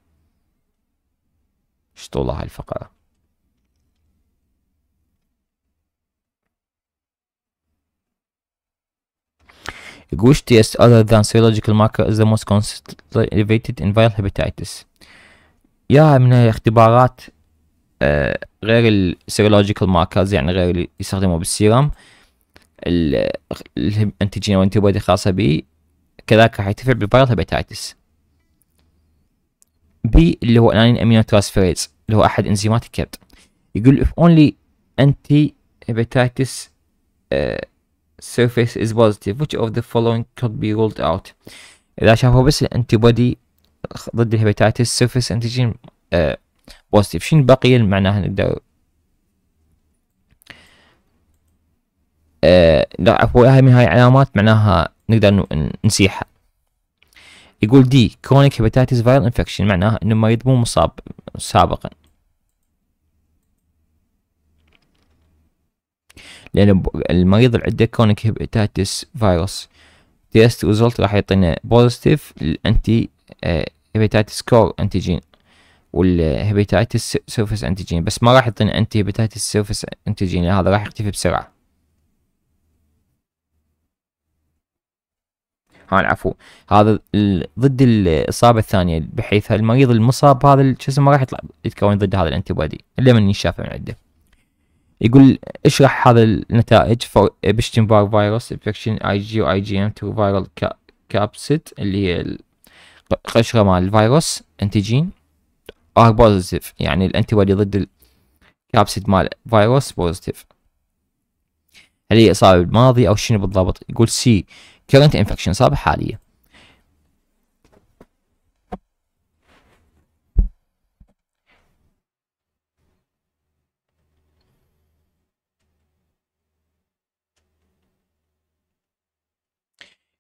ايش هاي الفقرة Which test other than serological marker is the most constantly in viral hepatitis? يا من اختبارات آه، غير السيرولوجيكال ماركرز يعني غير اللي يستخدموه بالسيرم الانتيجين وانتي بودي خاصه بي كذلك راح يرتفع بالفيرال هيباتيتس بي اللي هو الانين امينو ترانسفيريز اللي هو احد انزيمات الكبد يقول if only anti hepatitis uh, آه، surface is positive which of the following could be ruled out اذا شافوا بس الانتي بودي ضد الهيباتيتس سيرفيس انتيجين بوزيتيف شنو بقي معناها نقدر آه لا عفوا هاي من هاي علامات معناها نقدر نسيحها يقول دي كرونيك هيباتيتس فايرال انفكشن معناها انه المريض مو مصاب سابقا لان المريض عنده كرونيك هيباتيتس فايروس تيست ريزلت راح يعطينا بوزيتيف للانتي آه، هيباتيتس كور انتيجين والهيباتيتس سيرفس انتيجين بس ما راح يعطينا انتي هيباتيتس سيرفس انتيجين هذا راح يختفي بسرعه ها العفو هذا ضد الاصابه الثانيه بحيث المريض المصاب هذا شو اسمه راح يطلع يتكون ضد هذا الانتي بودي الا من ينشاف من عنده يقول اشرح هذا النتائج باجتماع فيروس انفكشن اي جي واي جي ام تو فيرال كابسيد اللي هي قشره مال الفيروس انتيجين ار بوزيتيف يعني الانتي بودي ضد الكابسيد مال فيروس بوزيتيف هل هي اصابه بالماضي او شنو بالضبط يقول سي كرنت انفكشن اصابه حاليه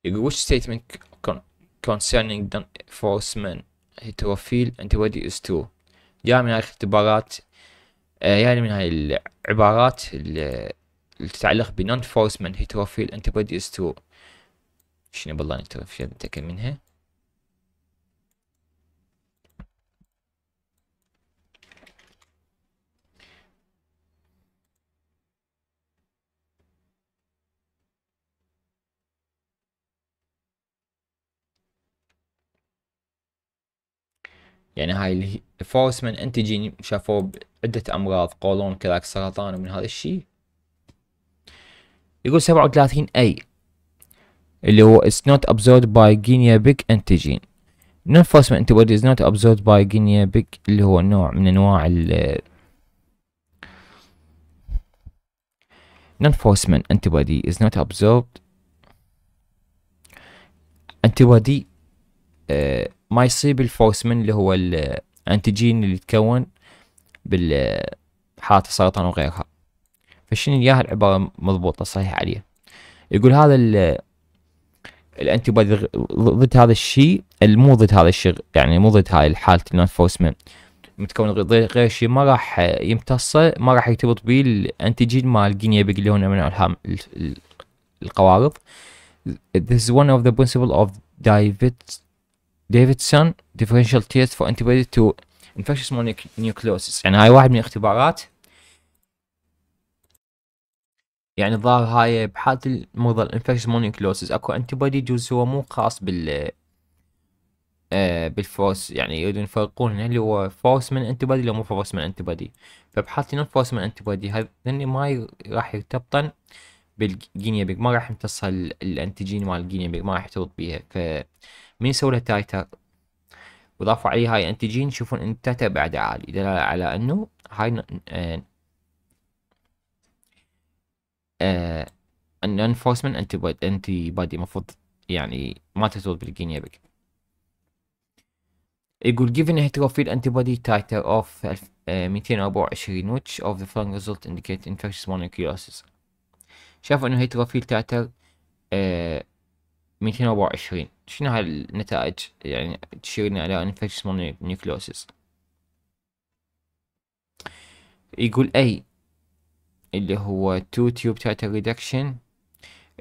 يقول وش statement concerning the enforcement to reveal antibodies to جاء من هاي الاختبارات يعني من هاي العبارات اللي تتعلق ب non enforcement heterophil antibodies to شنو بالله نكتب في نتأكد منها يعني هاي الفورس من انتجين شافوه بعدة امراض قولون كذاك سرطان ومن هذا الشيء يقول 37 اي اللي هو it's not absorbed by guinea pig antigen non-forcement antibody is not absorbed by guinea pig اللي هو نوع من انواع ال non-forcement antibody is not absorbed antibody uh, ما يصيب الفوسمن اللي هو الانتيجين اللي يتكون بالحالات السرطان وغيرها فشنو اياها العبارة مضبوطة صحيحة عليه يقول هذا الانتي بودي ضد هذا الشيء مو ضد هذا الشيء يعني مو ضد هاي الحالة النون فوسمن متكون غير شيء ما راح يمتصه ما راح يرتبط به الانتيجين مال جينيا بيج اللي هو نوع القوارض This is one of the principle of ديفيدسون ديفرنشال تيست فور انتي بودي تو انفكشس مونيوكلوسيس يعني هاي واحد من الاختبارات يعني الظاهر هاي بحالة المرضى الانفكشس مونيوكلوسيس اكو انتي بودي يجوز هو مو خاص بال آه، بالفورس يعني يريدون يفرقون هنا اللي هو فورس من انتي بودي لو مو فورس من انتي بودي فبحالة نون فورس من انتي بودي هذني ما راح يرتبطن بالجينيا بيج ما راح يمتصها الانتيجين مال الجينيا بيج ما راح يرتبط بيها ف مين سوى له تايتل وضافوا عليه هاي انتجين تشوفون ان تاتا بعد عالي دلالة على انه هاي ان انفورسمنت انتي بادي انتي بادي المفروض يعني ما تزود بالجينيا بيج يقول given heterophil antibody titer of 224 آه، which of the following result indicate infectious mononucleosis شافوا انه heterophil titer 224 آه، شنو هالنتائج يعني تشيرني على infectious نيوكلوسيس يقول أي اللي هو تو تيوب تايتل ريدكشن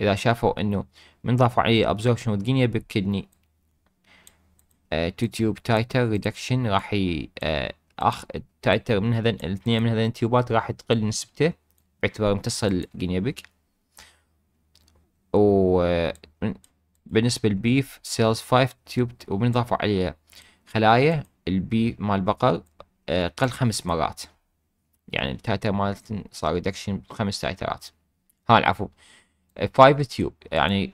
إذا شافوا إنه من ضافوا عليه ابزوربشن والجينيا بالكدني تو تيوب تايتر ريدكشن راح آه، اخ تايتر من هذين الاثنين من هذين التيوبات راح تقل نسبته باعتبار متصل جينيبك و آه، بالنسبة للبيف سيلز 5 تيوب وبنضافوا عليه خلايا البي مال البقر آه، قل خمس مرات يعني التاتا مالتن صار ريدكشن بخمس تايترات ها العفو 5 آه، تيوب يعني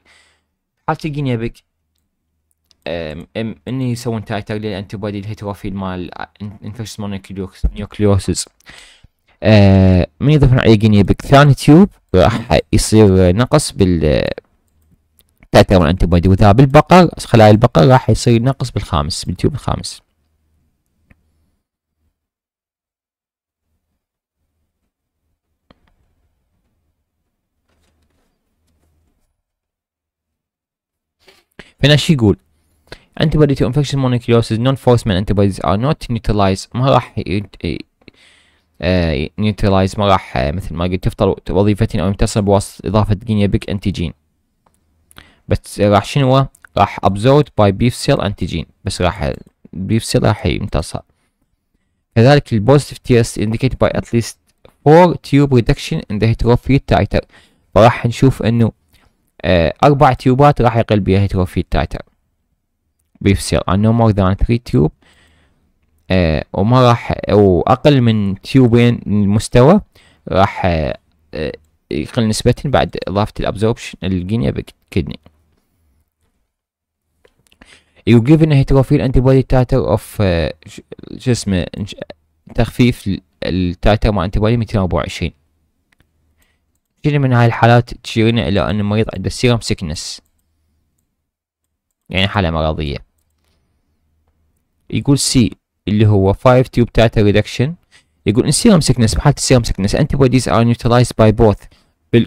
حال تلقيني بك اني يسوون تايتر للانتي بودي الهيتروفيل مال انفكشن مال نيوكليوسيس من يضيفون عليه بك ثاني تيوب راح يصير نقص بال تأثر الأنتي بودي وإذا بالبقر خلايا البقر راح يصير نقص بالخامس بالتيوب الخامس فهنا شو يقول antibody to infection mononucleosis non-forceman antibodies are not neutralized ما راح آه، neutralize ما راح آه، مثل ما قلت تفطر وظيفتين او يمتصر بواسطه اضافه جينيا بيك انتيجين بس راح شنو راح ابزورد باي بيف سيل انتيجين بس راح البيف سيل راح يمتصها كذلك البوزيتيف تي اس انديكيت باي at least 4 tube reduction in the heterophyte titer فراح نشوف انه آه اربع تيوبات راح يقل بها heterophyte تايتر بيف سيل ان نو مور ذان 3 تيوب آه وما راح واقل من تيوبين المستوى راح آه يقل نسبة بعد اضافة الابزوربشن الجينيا بكدني يو جيفن هيتروفيل انتي بودي تاتر اوف آه، شو اسمه تخفيف التاتر مع انتي بودي 224 شنو من هاي الحالات تشيرنا الى ان المريض عنده سيرم سكنس يعني حالة مرضية يقول سي اللي هو 5 تيوب تاتا ريدكشن يقول ان سيرم سكنس بحالة السيرم سكنس انتي بوديز ار نيوتلايز باي بوث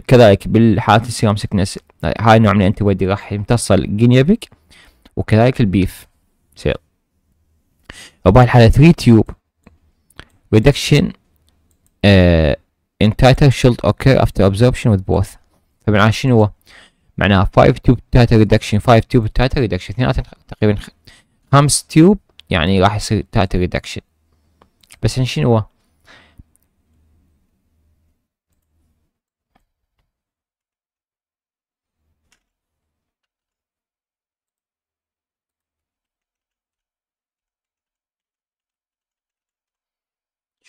كذلك بالحالة السيرم سكنس هاي نوع من الانتي بودي راح يمتصل الجينيبيك وكذلك البيف سيل وبعد حالة 3 تيوب reduction uh, in tighter should occur after absorption with both فبنعرف شنو هو معناها 5 tube tighter reduction 5 tube tighter reduction اثنيناتهم تقريبا 5 tube يعني راح يصير tighter reduction بس شنو هو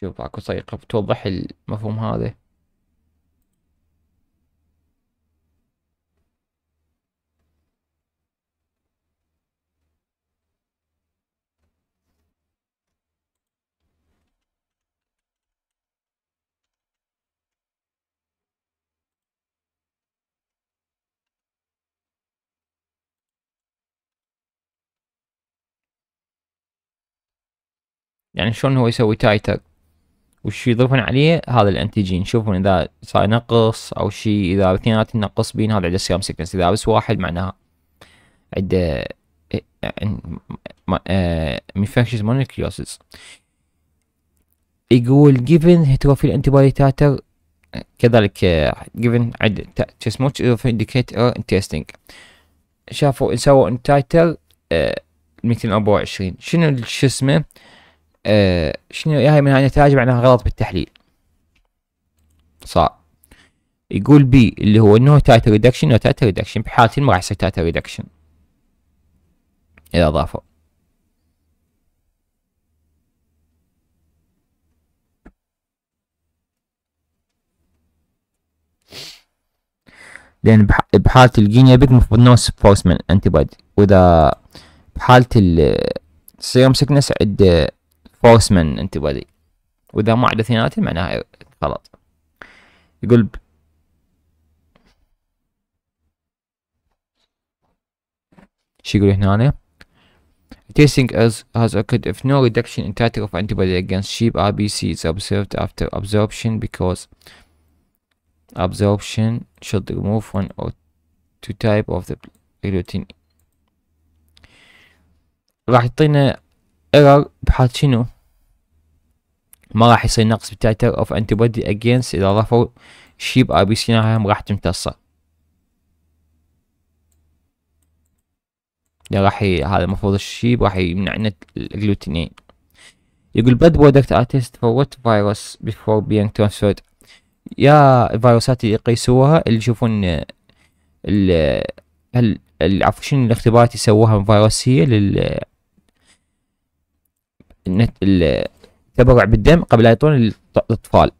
شوف اكو طريقة بتوضح المفهوم هذا يعني شلون هو يسوي تايتل وش يضيفون عليه هذا الانتيجين يشوفون اذا صار نقص او شيء اذا اثنيناتهم نقص بين هذا عدة سيام سيكنس اذا بس واحد معناها عدة إيه، آه، infectious mononucleosis يقول given هيتروفيل انتيبادي تاتر كذلك آه، given عد تسمو indicator testing شافوا سووا آه، اربعة 224 شنو شو اسمه آه، شنو هاي من هاي يعني النتائج معناها غلط بالتحليل صار يقول بي اللي هو نو تايتل ريدكشن نو تايتل ريدكشن بحالتين ما راح يصير تايتل ريدكشن اذا ضافوا لان بحاله الجينيا بيك مفروض نو سبورسمن انتي بادي واذا بحاله السيروم سكنس عند بوسمان انت بادي واذا ما عدا ثنائيتين معناها غلط يقول شو يقول هنا Testing as has occurred if no reduction in titer of antibody against sheep RBC is observed after absorption because absorption should remove one or two type of the gluten. راح يعطينا error بحال شنو؟ ما راح يصير نقص بالتايتل اوف انتي بودي اجينس اذا ضافوا شيب اي بي سي هم راح تمتصه يعني راح هذا المفروض الشيب راح يمنعنا الجلوتينين يقول باد برودكت ارتست فور وات فيروس بيفور بينج ترانسفيرد يا الفيروسات اللي يقيسوها اللي يشوفون ال هل عفوا شنو الاختبارات يسووها من فيروس هي لل النت ال تبرع بالدم قبل لا يعطون الاطفال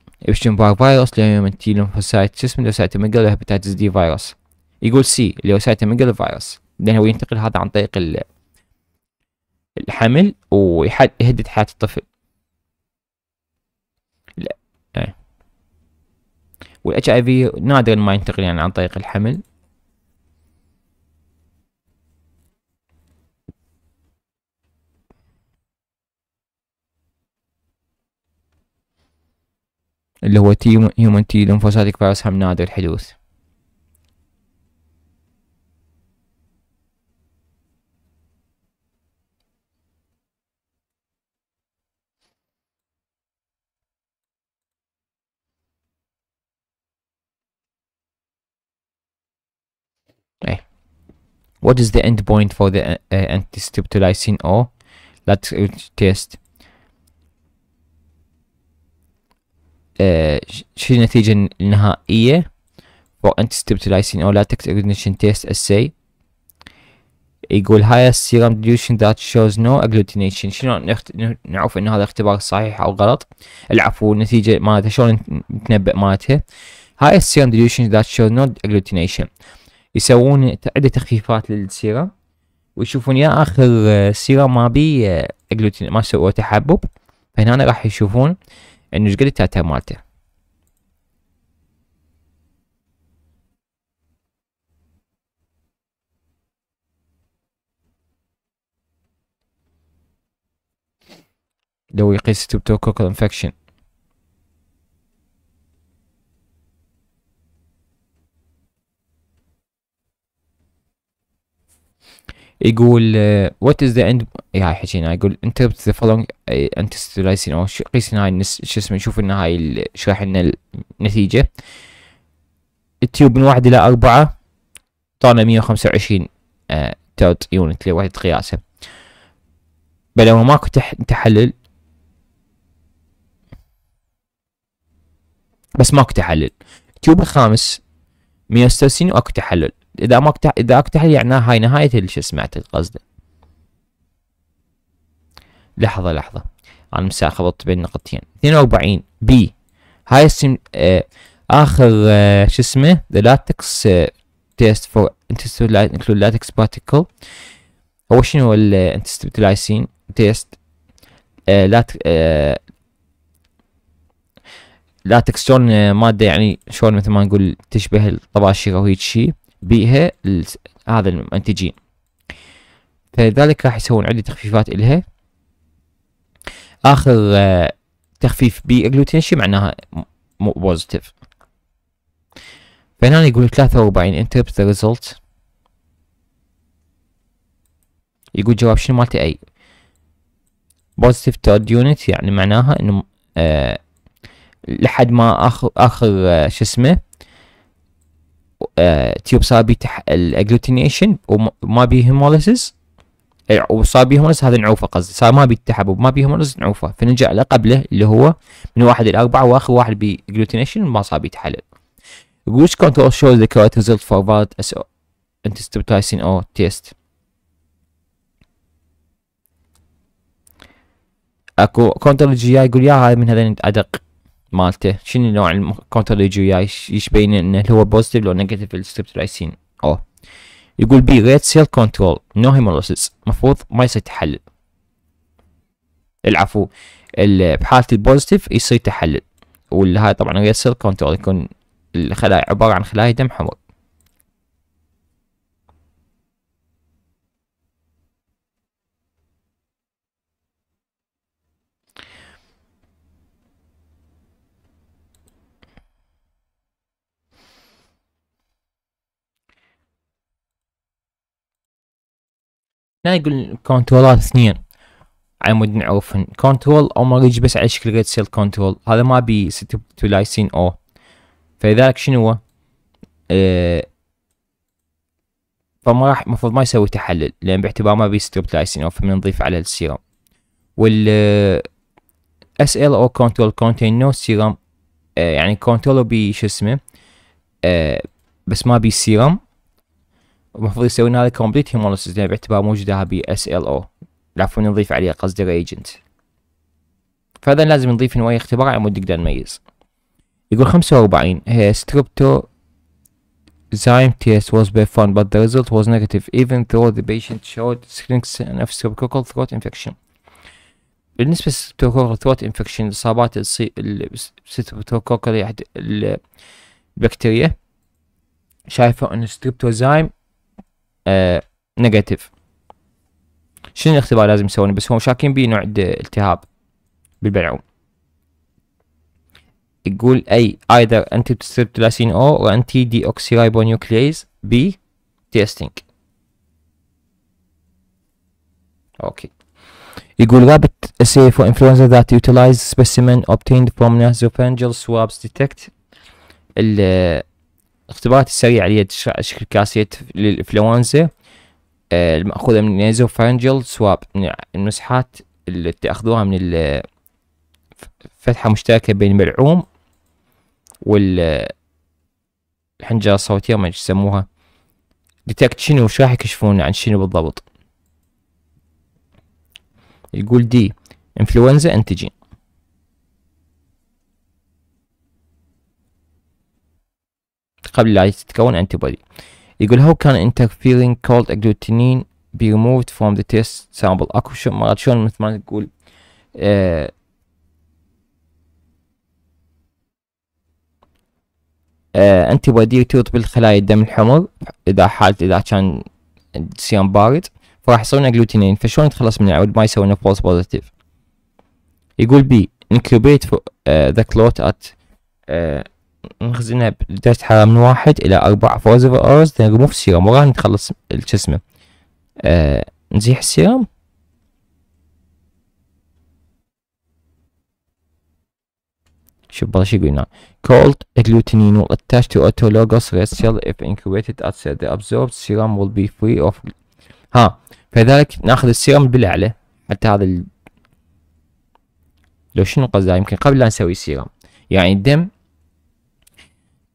بار فيروس ليومنتيلوم شو من لوسايت ميجل هيباتيتس دي فيروس يقول سي لوسايتي ميجل فيروس لأنه هو ينتقل هذا عن طريق الحمل ويهدد حياة الطفل لا والاتش اي في نادرا ما ينتقل يعني عن طريق الحمل اللي هو تي هيومن تي لنفوساتيك فايروس هم نادر الحدوث What is the endpoint for the uh, anti-streptolysin O uh, test? شنو آه، شو النتيجة النهائية for anti-stabilizing or latex ignition test assay يقول هاي السيرم ديوشن ذات شوز نو اجلوتينيشن شنو نعرف ان هذا اختبار صحيح او غلط العفو النتيجه مالتها شلون نتنبأ مالتها هاي السيرم ديوشن ذات شوز نو اجلوتينيشن يسوون عده تخفيفات للسيرم ويشوفون يا اخر آه، سيرم ما بي اجلوتين آه، ما سووا تحبب فهنا راح يشوفون انه يعني ايش قد التاتا مالته لو يقيس توكوكال انفكشن يقول وات از ذا اند يا حكينا يقول انتربت ذا انت ستلايسين او قيس هاي شو اسمه نشوف لنا هاي شرح لنا النتيجه التيوب من واحد الى اربعه اعطانا 125 uh, توت يونت لوحده قياسه بل هو ماكو تحلل بس ماكو تحلل التيوب الخامس 160 واكو تحلل اذا ما اكتح اذا اكتحل يعني هاي نهايه اللي سمعت قصده لحظه لحظه انا مساء خبطت بين نقطتين 42 بي هاي السم آه اخر آه شو اسمه ذا لاتكس تيست فور لاتكس بارتيكل هو شنو الانتستولايسين تيست آه لاتكس آه، آه، شلون آه، ماده يعني شلون مثل ما نقول تشبه الطباشير او هيك شيء بها هذا المنتجين فلذلك راح يسوون عدة تخفيفات إلها آخر آه، تخفيف بي اجلوتيشن معناها بوزيتيف فهنا يقول 43 انتربت ذا ريزلت يقول جواب شنو مالته اي بوزيتيف تود يونت يعني معناها انه آه لحد ما اخر اخر آه شو اسمه آه، تيوب إيه، صار بيه الاجلوتينيشن وما بيه هيموليسيس وصار بيه هيموليسيس هذا نعوفه قصدي صار ما بيه تحبب ما بيه هيموليسيس نعوفه فنرجع لقبله اللي هو من واحد الى اربعه واخر واحد بيه اجلوتينيشن ما صار بيه تحلل Which control shows the correct result for valid SO antistabilizing or test اكو كونتر الجي يقول يا هاي من هذين ادق مالته شنو نوع الكونتر اللي يجي ايش يبين انه هل هو بوزيتيف لو نيجاتيف السكريبت رايسين او يقول بي ريت سيل كنترول نو هيمولوسيس مفروض ما يصير تحلل العفو بحالة البوزيتيف يصير تحلل هاي طبعا ريت سيل كنترول يكون الخلايا عبارة عن خلايا دم حمر لا نقول كنترولات اثنين على مود نعرفهن كنترول او يجي بس على شكل ريد سيل كنترول هذا ما بي لايسين او فلذلك شنو هو آه، فما راح المفروض ما يسوي تحلل لان باعتبار ما بي لايسين او فبنضيف على السيرم وال اس آه، ال او كنترول كونتين نو سيرم يعني كنترول بي شو اسمه آه، بس ما بي سيرم المفروض يسوون هذا كومبليت هيمولوسيس لان باعتبار موجوده بي اس ال او عفوا نضيف عليها قصدي ريجنت فهذا لازم نضيف نوعية اختبار على مود نقدر نميز يقول خمسة وأربعين هي ستريبتو Zyme test was performed but ذا ريزلت واز نيجاتيف ايفن ثرو ذا بيشنت شود signs اوف streptococcal ثروت انفكشن بالنسبة للستريبتوكوكال ثروت انفكشن الإصابات الستريبتوكوكال يعني البكتيريا شايفة أن ستريبتوزايم نيجاتيف شنو الاختبار لازم يسوونه بس هم شاكين بيه نوع التهاب بالبلعوم يقول اي either anti tryptolysine O or anti deoxyribonuclease B testing اوكي يقول rabbit assay for influenza that utilize specimen obtained from nasopharyngeal swabs detect الاختبارات السريعة اللي هي شكل كاسية للإنفلونزا آه، المأخوذة من فرنجل سواب النسحات اللي تأخذوها من فتحة مشتركة بين الملعوم وال الحنجرة الصوتية ما يسموها ديتكت شنو وش راح يكشفون عن شنو بالضبط يقول دي انفلونزا انتجين قبل لا تتكون انتي بودي يقول هو كان interfering cold agglutinin be removed from the test sample اكو شو مرات شلون مثل ما تقول آه انتي بودي يرتبط بالخلايا الدم الحمر اذا حالت اذا كان الصيام بارد فراح يصيرون اجلوتينين فشلون يتخلص منه العود ما يسوون فولس بوزيتيف يقول بي incubate for, uh, the clot at آه، نخزنها بدرجة حرارة من واحد إلى أربعة فوز أوف أورز نرموه في السيرم وراها نتخلص الجسم آه نزيح السيرم شوف برا شو يقولنا cold agglutinin will attach to autologous red cell if incubated at cell the absorbed serum will be free of ها فذلك ناخذ السيرم بالأعلى حتى هذا ال... لو شنو قصدها يمكن قبل لا نسوي السيرم يعني الدم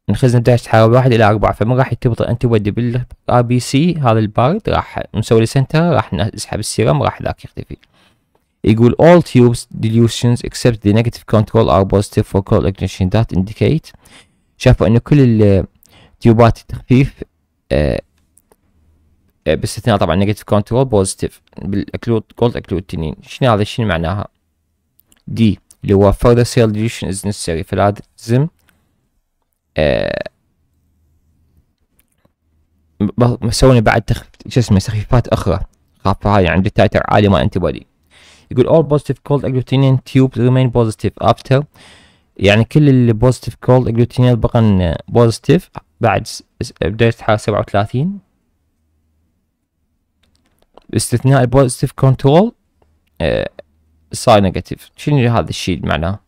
من خزنة داعش تحارب واحد إلى أربعة فما راح يرتبط طيب، الأنتيبودي بالآر بي سي هذا البارد راح نسوي له سنتر راح نسحب السيرم راح ذاك يختفي يقول all tubes dilutions except the negative control are positive for cold ignition that indicate شافوا انه كل التيوبات التخفيف آه، آه، باستثناء طبعا نيجاتيف كنترول بوزيتيف بالاكلود كولد اكلود تنين شنو هذا شنو معناها دي اللي هو further cell dilution is necessary فلازم آه مسوني بعد تخ... شو اسمه تخفيفات اخرى هاي يعني ديتايتر عالي ما انتي بودي يقول all positive cold agglutinin tubes remain positive after يعني كل اللي positive cold agglutinin بقى positive بعد بداية الحالة 37 باستثناء البوزيتيف آه، كنترول صار نيجاتيف شنو هذا الشيء معناه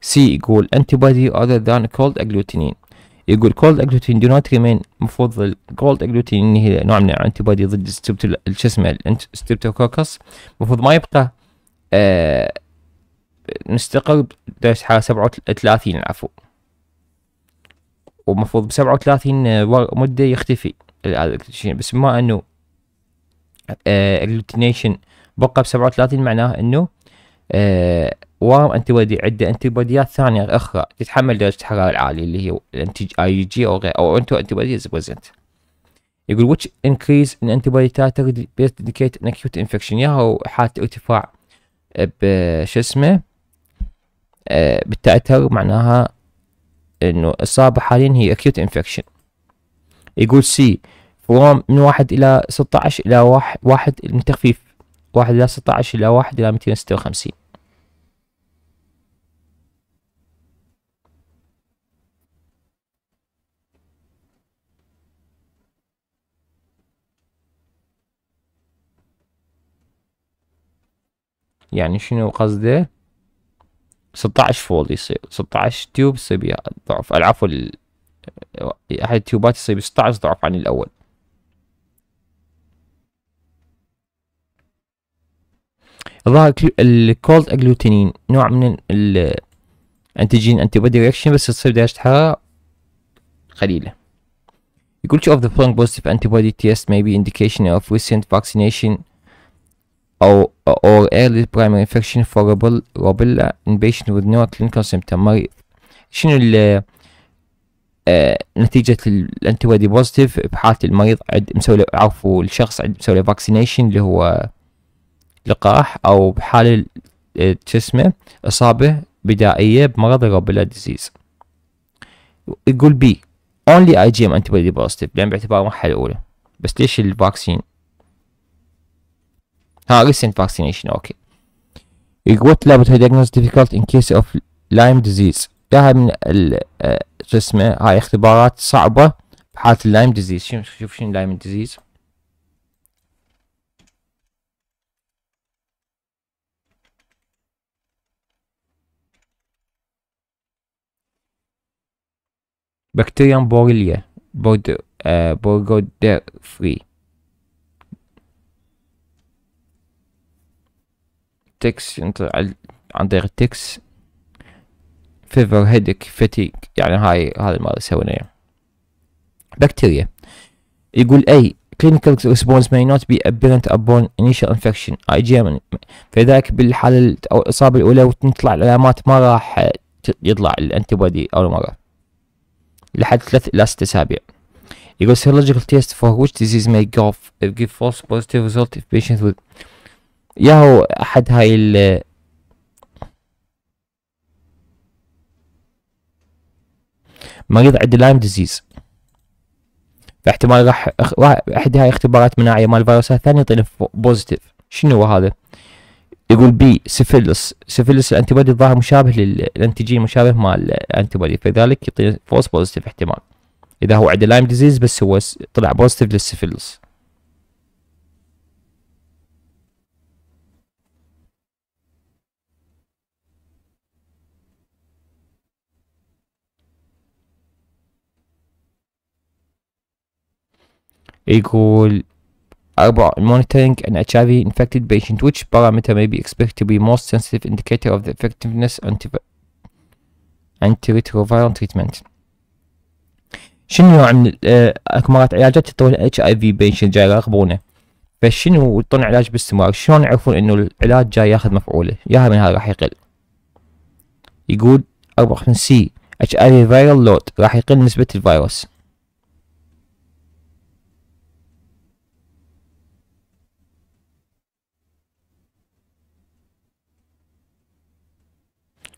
سي يقول antibody other than cold agglutinin يقول cold agglutinin do not remain مفروض cold agglutinin هي نوع من الانتيبادي ضد شو اسمه الستريبتوكوكس المفروض ما يبقى آه نستقر درجة حرارة سبعة وثلاثين العفو ومفروض بسبعة وثلاثين آه، مدة يختفي الجلوتينين بس ما انه الجلوتينيشن آه، بقى بسبعة وثلاثين معناه انه آه وام انتي بودي عده انتي بوديات ثانيه اخرى تتحمل درجه الحراره العاليه اللي هي الانتي اي جي او غير او انتو انتي بوديز بريزنت يقول which increase in antibody titer based indicate an acute infection ياهو حالة ارتفاع بشو اسمه آه، بالتأثر معناها انه اصابة حاليا هي acute infection يقول سي فروم من واحد الى عشر الى واحد, واحد من تخفيف واحد الى عشر الى واحد الى ميتين وستة وخمسين يعني شنو قصده 16 فولد يصير 16 تيوب يصير ضعف العفو ال... احد التيوبات يصير 16 ضعف عن الاول ظهر الكولد اجلوتينين نوع من الانتيجين انتي بودي ريكشن بس تصير درجة حرارة قليلة يقول two of the following positive antibody tests may be indication of recent vaccination or, or early primary infection for rubella, in patient with no clinical symptom مريض شنو ال آه، نتيجة الانتي بودي بوزيتيف بحالة المريض عد مسوي له عفوا الشخص عد مسوي له فاكسينيشن اللي هو لقاح او بحالة آه، شو اصابة بدائية بمرض الروبلا ديزيز يقول بي اونلي اي جي ام بوزيتيف لان باعتباره المرحلة الاولى بس ليش الفاكسين ها recent vaccination اوكي what laboratory diagnosis difficult in case of Lyme disease ده من ال آه، شو اسمه هاي اختبارات صعبة بحالة اللايم ديزيز شوف شوف شنو Lyme disease بكتيريا بوريليا بود بورغودير فري تكس عن طريق التكس فيفر هيدك فتيك يعني هاي هذا ما سويناه بكتيريا يقول اي clinical response may not be apparent upon initial infection IgM فلذلك بالحالة أو الإصابة الأولى وتطلع العلامات ما راح يطلع الأنتي بودي أول مرة لحد ثلاث إلى ست أسابيع يقول serological test for which disease may give, give false positive result if patients with ياهو احد هاي ال مريض عنده لايم ديزيز فاحتمال راح احد هاي اختبارات مناعيه مال الفيروسات الثانيه يطيني بوزيتيف شنو هو هذا؟ يقول بي سيفيلس سيفيلس الانتي بودي الظاهر مشابه للانتيجين مشابه مال الانتي بودي فلذلك يطيني فوس بوزيتيف احتمال اذا هو عنده لايم ديزيز بس هو طلع بوزيتيف للسيفيلس يقول about monitoring an HIV infected patient which parameter may be expected to be most sensitive indicator of the effectiveness antiretroviral treatment شنو نوع يعني، آه، من مرات علاجات تطول اتش اي في بيشن جاي يراقبونه فشنو يعطون علاج باستمرار شلون يعرفون انه العلاج جاي ياخذ مفعوله ياها من هذا راح يقل يقول 54 سي اتش اي في فيرال لود راح يقل نسبة الفيروس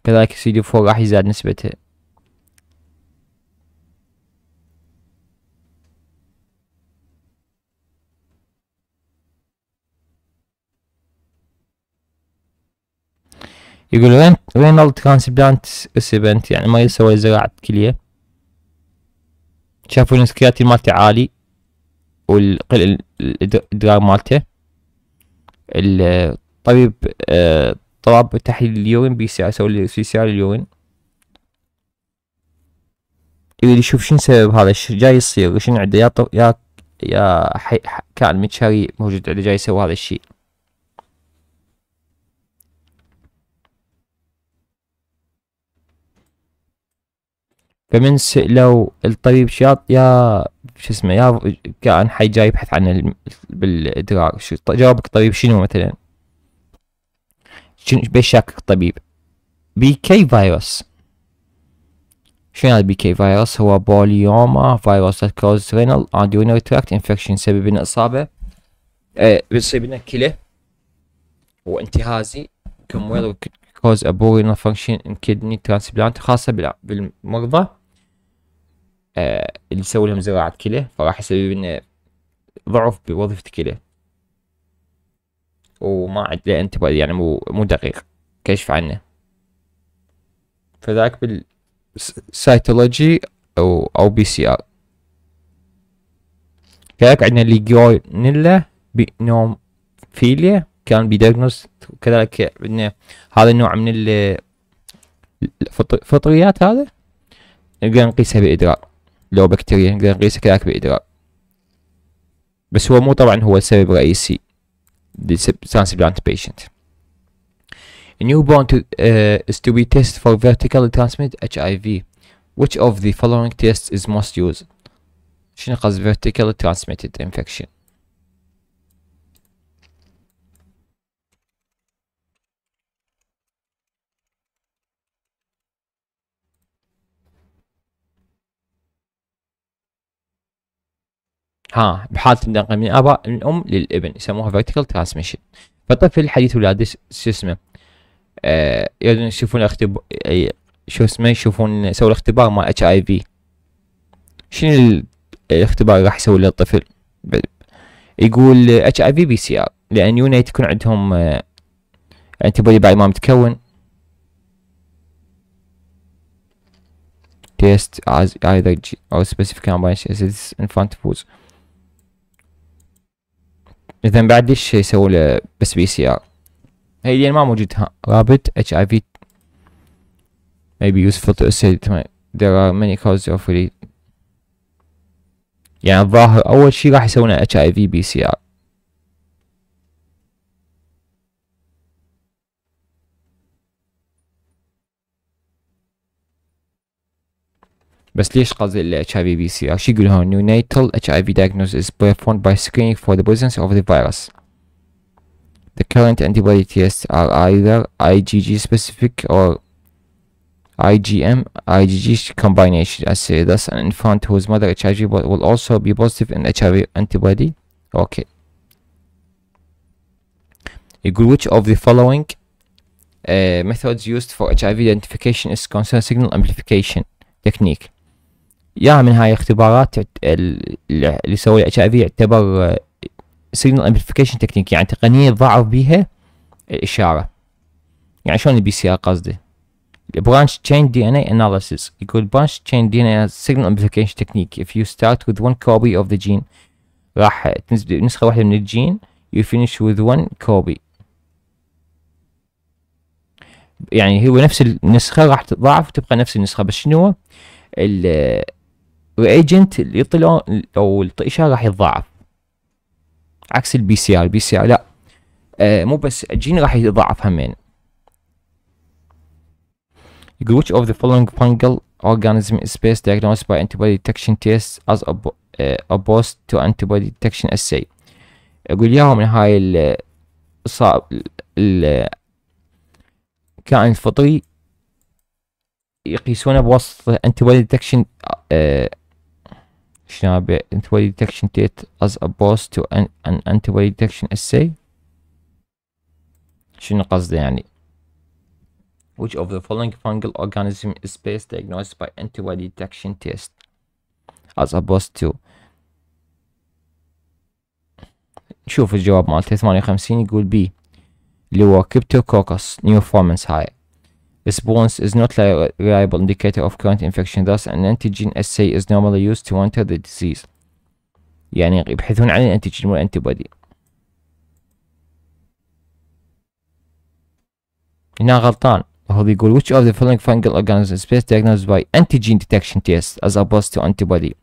كذلك سي دي 4 راح يزاد نسبتها يقول رينالد ترانسبلانت اسيبنت يعني ما يسوي زراعة كلية شافوا الانسكرياتين مالتي عالي والقل الادرار مالته الطبيب آه، طلب تحليل اليورين بي سي اسوي له سي سي ار اليورين يريد يشوف شنو سبب هذا الشيء جاي يصير شنو عنده يا طو... يا يا حي... كان متشاري موجود عنده جاي يسوي هذا الشيء فمن سألوا الطبيب شاط يا شو اسمه يا كائن حي جاي يبحث عن ال... بالادرار جاوبك الطبيب شنو مثلا شنو بيشكك الطبيب بي كي فيروس شنو البي كي فيروس هو بوليوما فيروس كوز رينال اند يونري تراكت انفكشن يسبب لنا اصابه آه بيصيب لنا كلى وانتهازي ويل كوز ابورينا فانكشن ان كدني ترانسبلانت خاصه بالمرضى آه، اللي يسوي لهم زراعه كلى فراح يسبب لنا ضعف بوظيفه كلى وما عاد له انتباه يعني مو مو دقيق كشف عنه فذاك بالسايتولوجي او او بي سي ار كذلك عندنا ليجيونيلا بنوفيليا كان بيدياغنوز وكذلك عندنا هذا النوع من الفطريات هذا نقدر نقيسها بإدرار لو بكتيريا نقدر نقيسها كذلك بإدرار بس هو مو طبعا هو السبب الرئيسي the transplant patient. A newborn to, uh, is to be tested for vertically transmitted HIV. Which of the following tests is most used? She has vertically transmitted infection? ها بحالة النقل من الآباء من الأم للابن يسموها vertical transmission فالطفل حديث ولادة شو اسمه آه يشوفون الاختبار شو اسمه يشوفون يسوون الاختبار مال اتش اي في شنو الاختبار راح يسوي للطفل يقول اتش اي في بي سي ار لان يونايت يكون عندهم آه انتي بودي بعد ما متكون تيست از either or specific combination in front فوز اذا بعد ايش يسوي له بس بي سي ار هي دي ما موجودها رابط اتش اي في may useful to assay there are many causes of really يعني الظاهر اول شي راح يسوونه اتش اي في بي سي ار بس ليش قصدي ال HIV BCR شو يقول هون neonatal HIV diagnosis is performed by screening for the presence of the virus The current antibody tests are either IgG specific or IgM IgG combination assay. Thus, an infant whose mother HIV will also be positive in HIV antibody. Okay. يقول which of the following uh, methods used for HIV identification is concerned signal amplification technique. يا من هاي الاختبارات اللي يسوي الاتش اي في يعتبر سيجنال امبليفيكيشن تكنيك يعني تقنيه ضعف بيها الاشاره يعني شلون البي سي ار قصدي branch chain DNA analysis يقول branch chain DNA سيجنال امبليفيكيشن تكنيك اف يو ستارت وذ ون كوبي اوف ذا جين راح تنزل نسخة واحدة من الجين يو فينيش وذ ون كوبي يعني هو نفس النسخة راح تضعف وتبقى نفس النسخة بس شنو وايجنت اللي طلع او الطيشه راح يتضاعف عكس البي سي ار البي سي ار لا آه مو بس الجين راح يتضاعف همين which of the following fungal organism is best diagnosed by antibody detection tests as opposed to antibody detection assay اقول لهم من هاي ال صعب الكائن الفطري يقيسونه بواسطة antibody detection detection antibody detection test as opposed to an, an antibody detection assay شنو قصدي يعني which of the following fungal organism is best diagnosed by antibody detection test as opposed to نشوف الجواب مالته 58 يقول بي اللي هو كيبتوكوكس نيوفورمنس هاي Response is not a reliable indicator of current infection thus an antigen assay is normally used to monitor the disease يعني يبحثون عن الانتيجين والانتيبودي هنا غلطان هو بيقول which of the following fungal organisms is best diagnosed by antigen detection test as opposed to antibody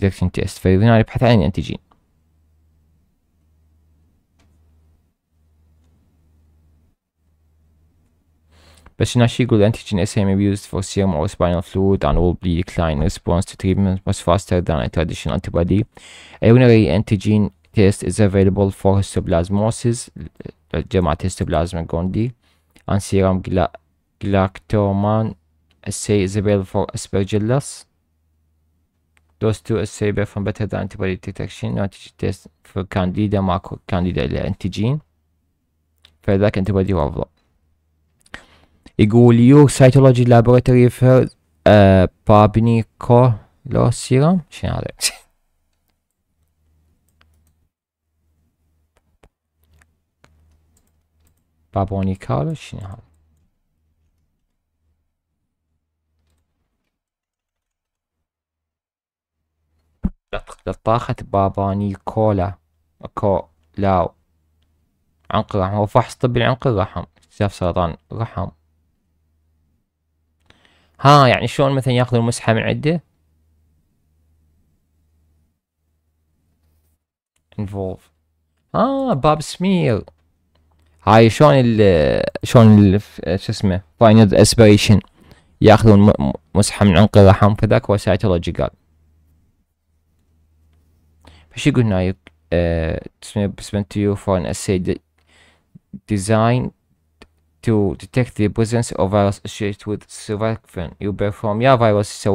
detection test فهنا يبحث عن الانتيجين Basinashi antigen assay may be used for serum or spinal fluid and will be decline response to treatment much faster than a traditional antibody. A urinary antigen test is available for histoplasmosis, uh, Germat histoplasma gondii, and serum gla galactoman assay is available for aspergillus. Those two assay perform better than antibody detection, antigen test for candida, macro candida antigen, for that antibody overload. يقول يو سايتولوجي لابوراتوري فير آه، بابنيكو لو سيرم شنو هذا *laughs* بابونيكالو شنو هذا لطاخة بابانيكولا لاو عنق الرحم هو فحص طبي العنق الرحم اكتشاف سرطان الرحم ها يعني شلون مثلا ياخذ المسحة من عده انفولف اه باب سميل هاي شلون ال شلون ال شو اسمه فاينل اسبريشن ياخذون مسحه من عنق الرحم فذاك هو سايتولوجيكال فشو قلنا تسمى بالنسبه فور ان اسي ديزاين to detect the presence of virus associated with cervicrin. يبرفون يا فيروس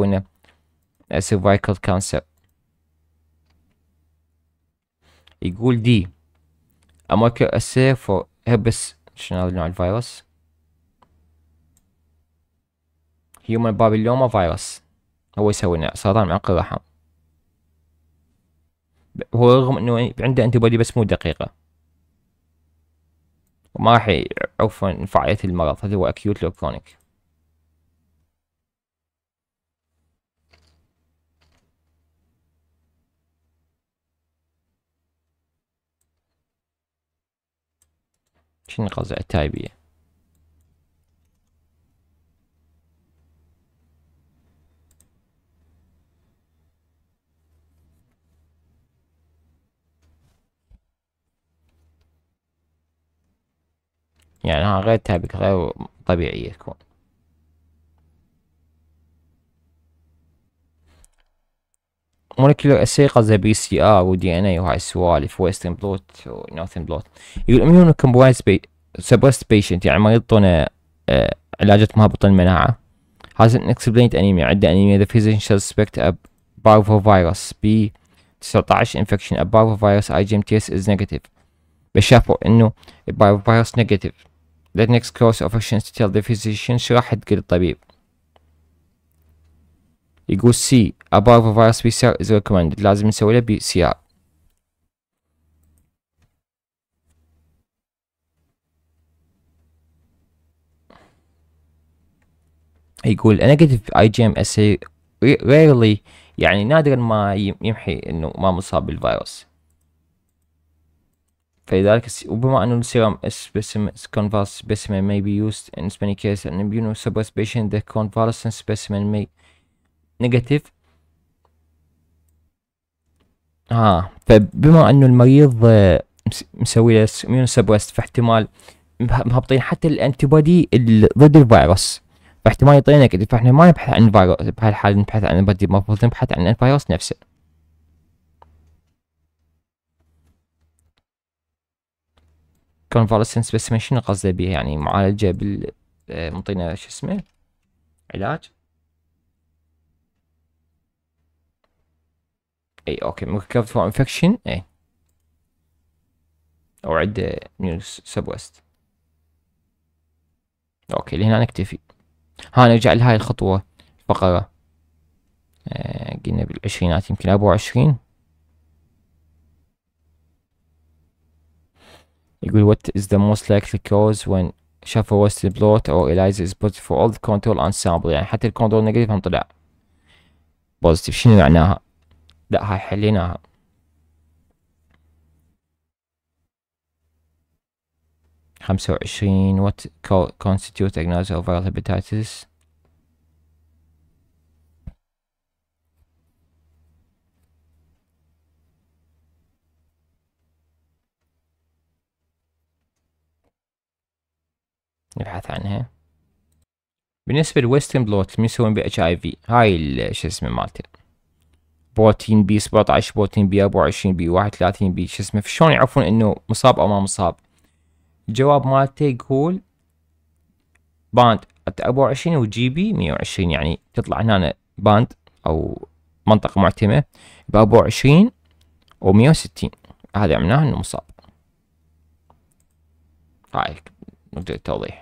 a cervical cancer. يقول دي a أسير assay for herpes شنو نوع الفيروس human papilloma virus هو يسوي نوع سرطان معقد الرحم هو رغم انه عنده انتي بس مو دقيقه وما راح يعرفون فعالية المرض هذا هو أكيوت لو كرونيك شنو قصدي التايبية يعني ها غير تابك غير طبيعية تكون مولكيولر اسي زي بي سي ار ودي ان اي وهاي السوالف ويسترن بلوت ونورثن بلوت يقول اميون كومباينز بي سبرست بيشنت يعني مريض يعطونه آه، علاجات مهبطة المناعة has an explained انيميا عنده anemia the physician shall suspect a parvovirus B 19 infection a parvovirus IgMTS از نيجاتيف بس شافوا انه فيروس نيجاتيف The next course of action to tell the physician شو راح تقول الطبيب يقول C above a virus PCR is recommended لازم نسوي له PCR يقول a negative IgM assay rarely يعني نادرا ما يمحي انه ما مصاب بالفيروس فلذلك وبما أن السيرم specimen convalescent specimen may be used in many cases an immunosuppression the convalescent specimen may negative ها آه، فبما أنه المريض آه، مسوي له immunosuppressed فاحتمال مهبطين حتى الانتي بودي ضد الفيروس فاحتمال يعطينا نيجاتيف فاحنا ما نبحث عن فيروس بهالحال نبحث عن الانتي المفروض نبحث عن الفيروس نفسه بس specimen شنو قصده بيه يعني معالجة بال آه، مطينا شو اسمه علاج اي اوكي ممكن فور انفكشن اي او عدة من سب ويست اوكي لهنا نكتفي ها نرجع لهاي الخطوة الفقرة آه، قلنا بالعشرينات يمكن ابو عشرين يقول what is the most likely cause when شافوا وست بلوت or Eliza is positive for all the control ensemble يعني حتى الكنترول نيجاتيف هم طلع بوزيتيف شنو معناها؟ لا هاي حليناها خمسة وعشرين what constitutes diagnosis of viral hepatitis نبحث عنها بالنسبة للويسترن بلوت من يسوون بي اتش اي في هاي شو اسمه مالته بروتين بي 17 بروتين بي 24 بي 31 بي شو اسمه فشلون يعرفون انه مصاب او ما مصاب الجواب مالته يقول باند 24 وجي بي 120 يعني تطلع هنا باند او منطقة معتمة ب 24 و 160 هذا معناه انه مصاب هاي طيب. Looked at it totally.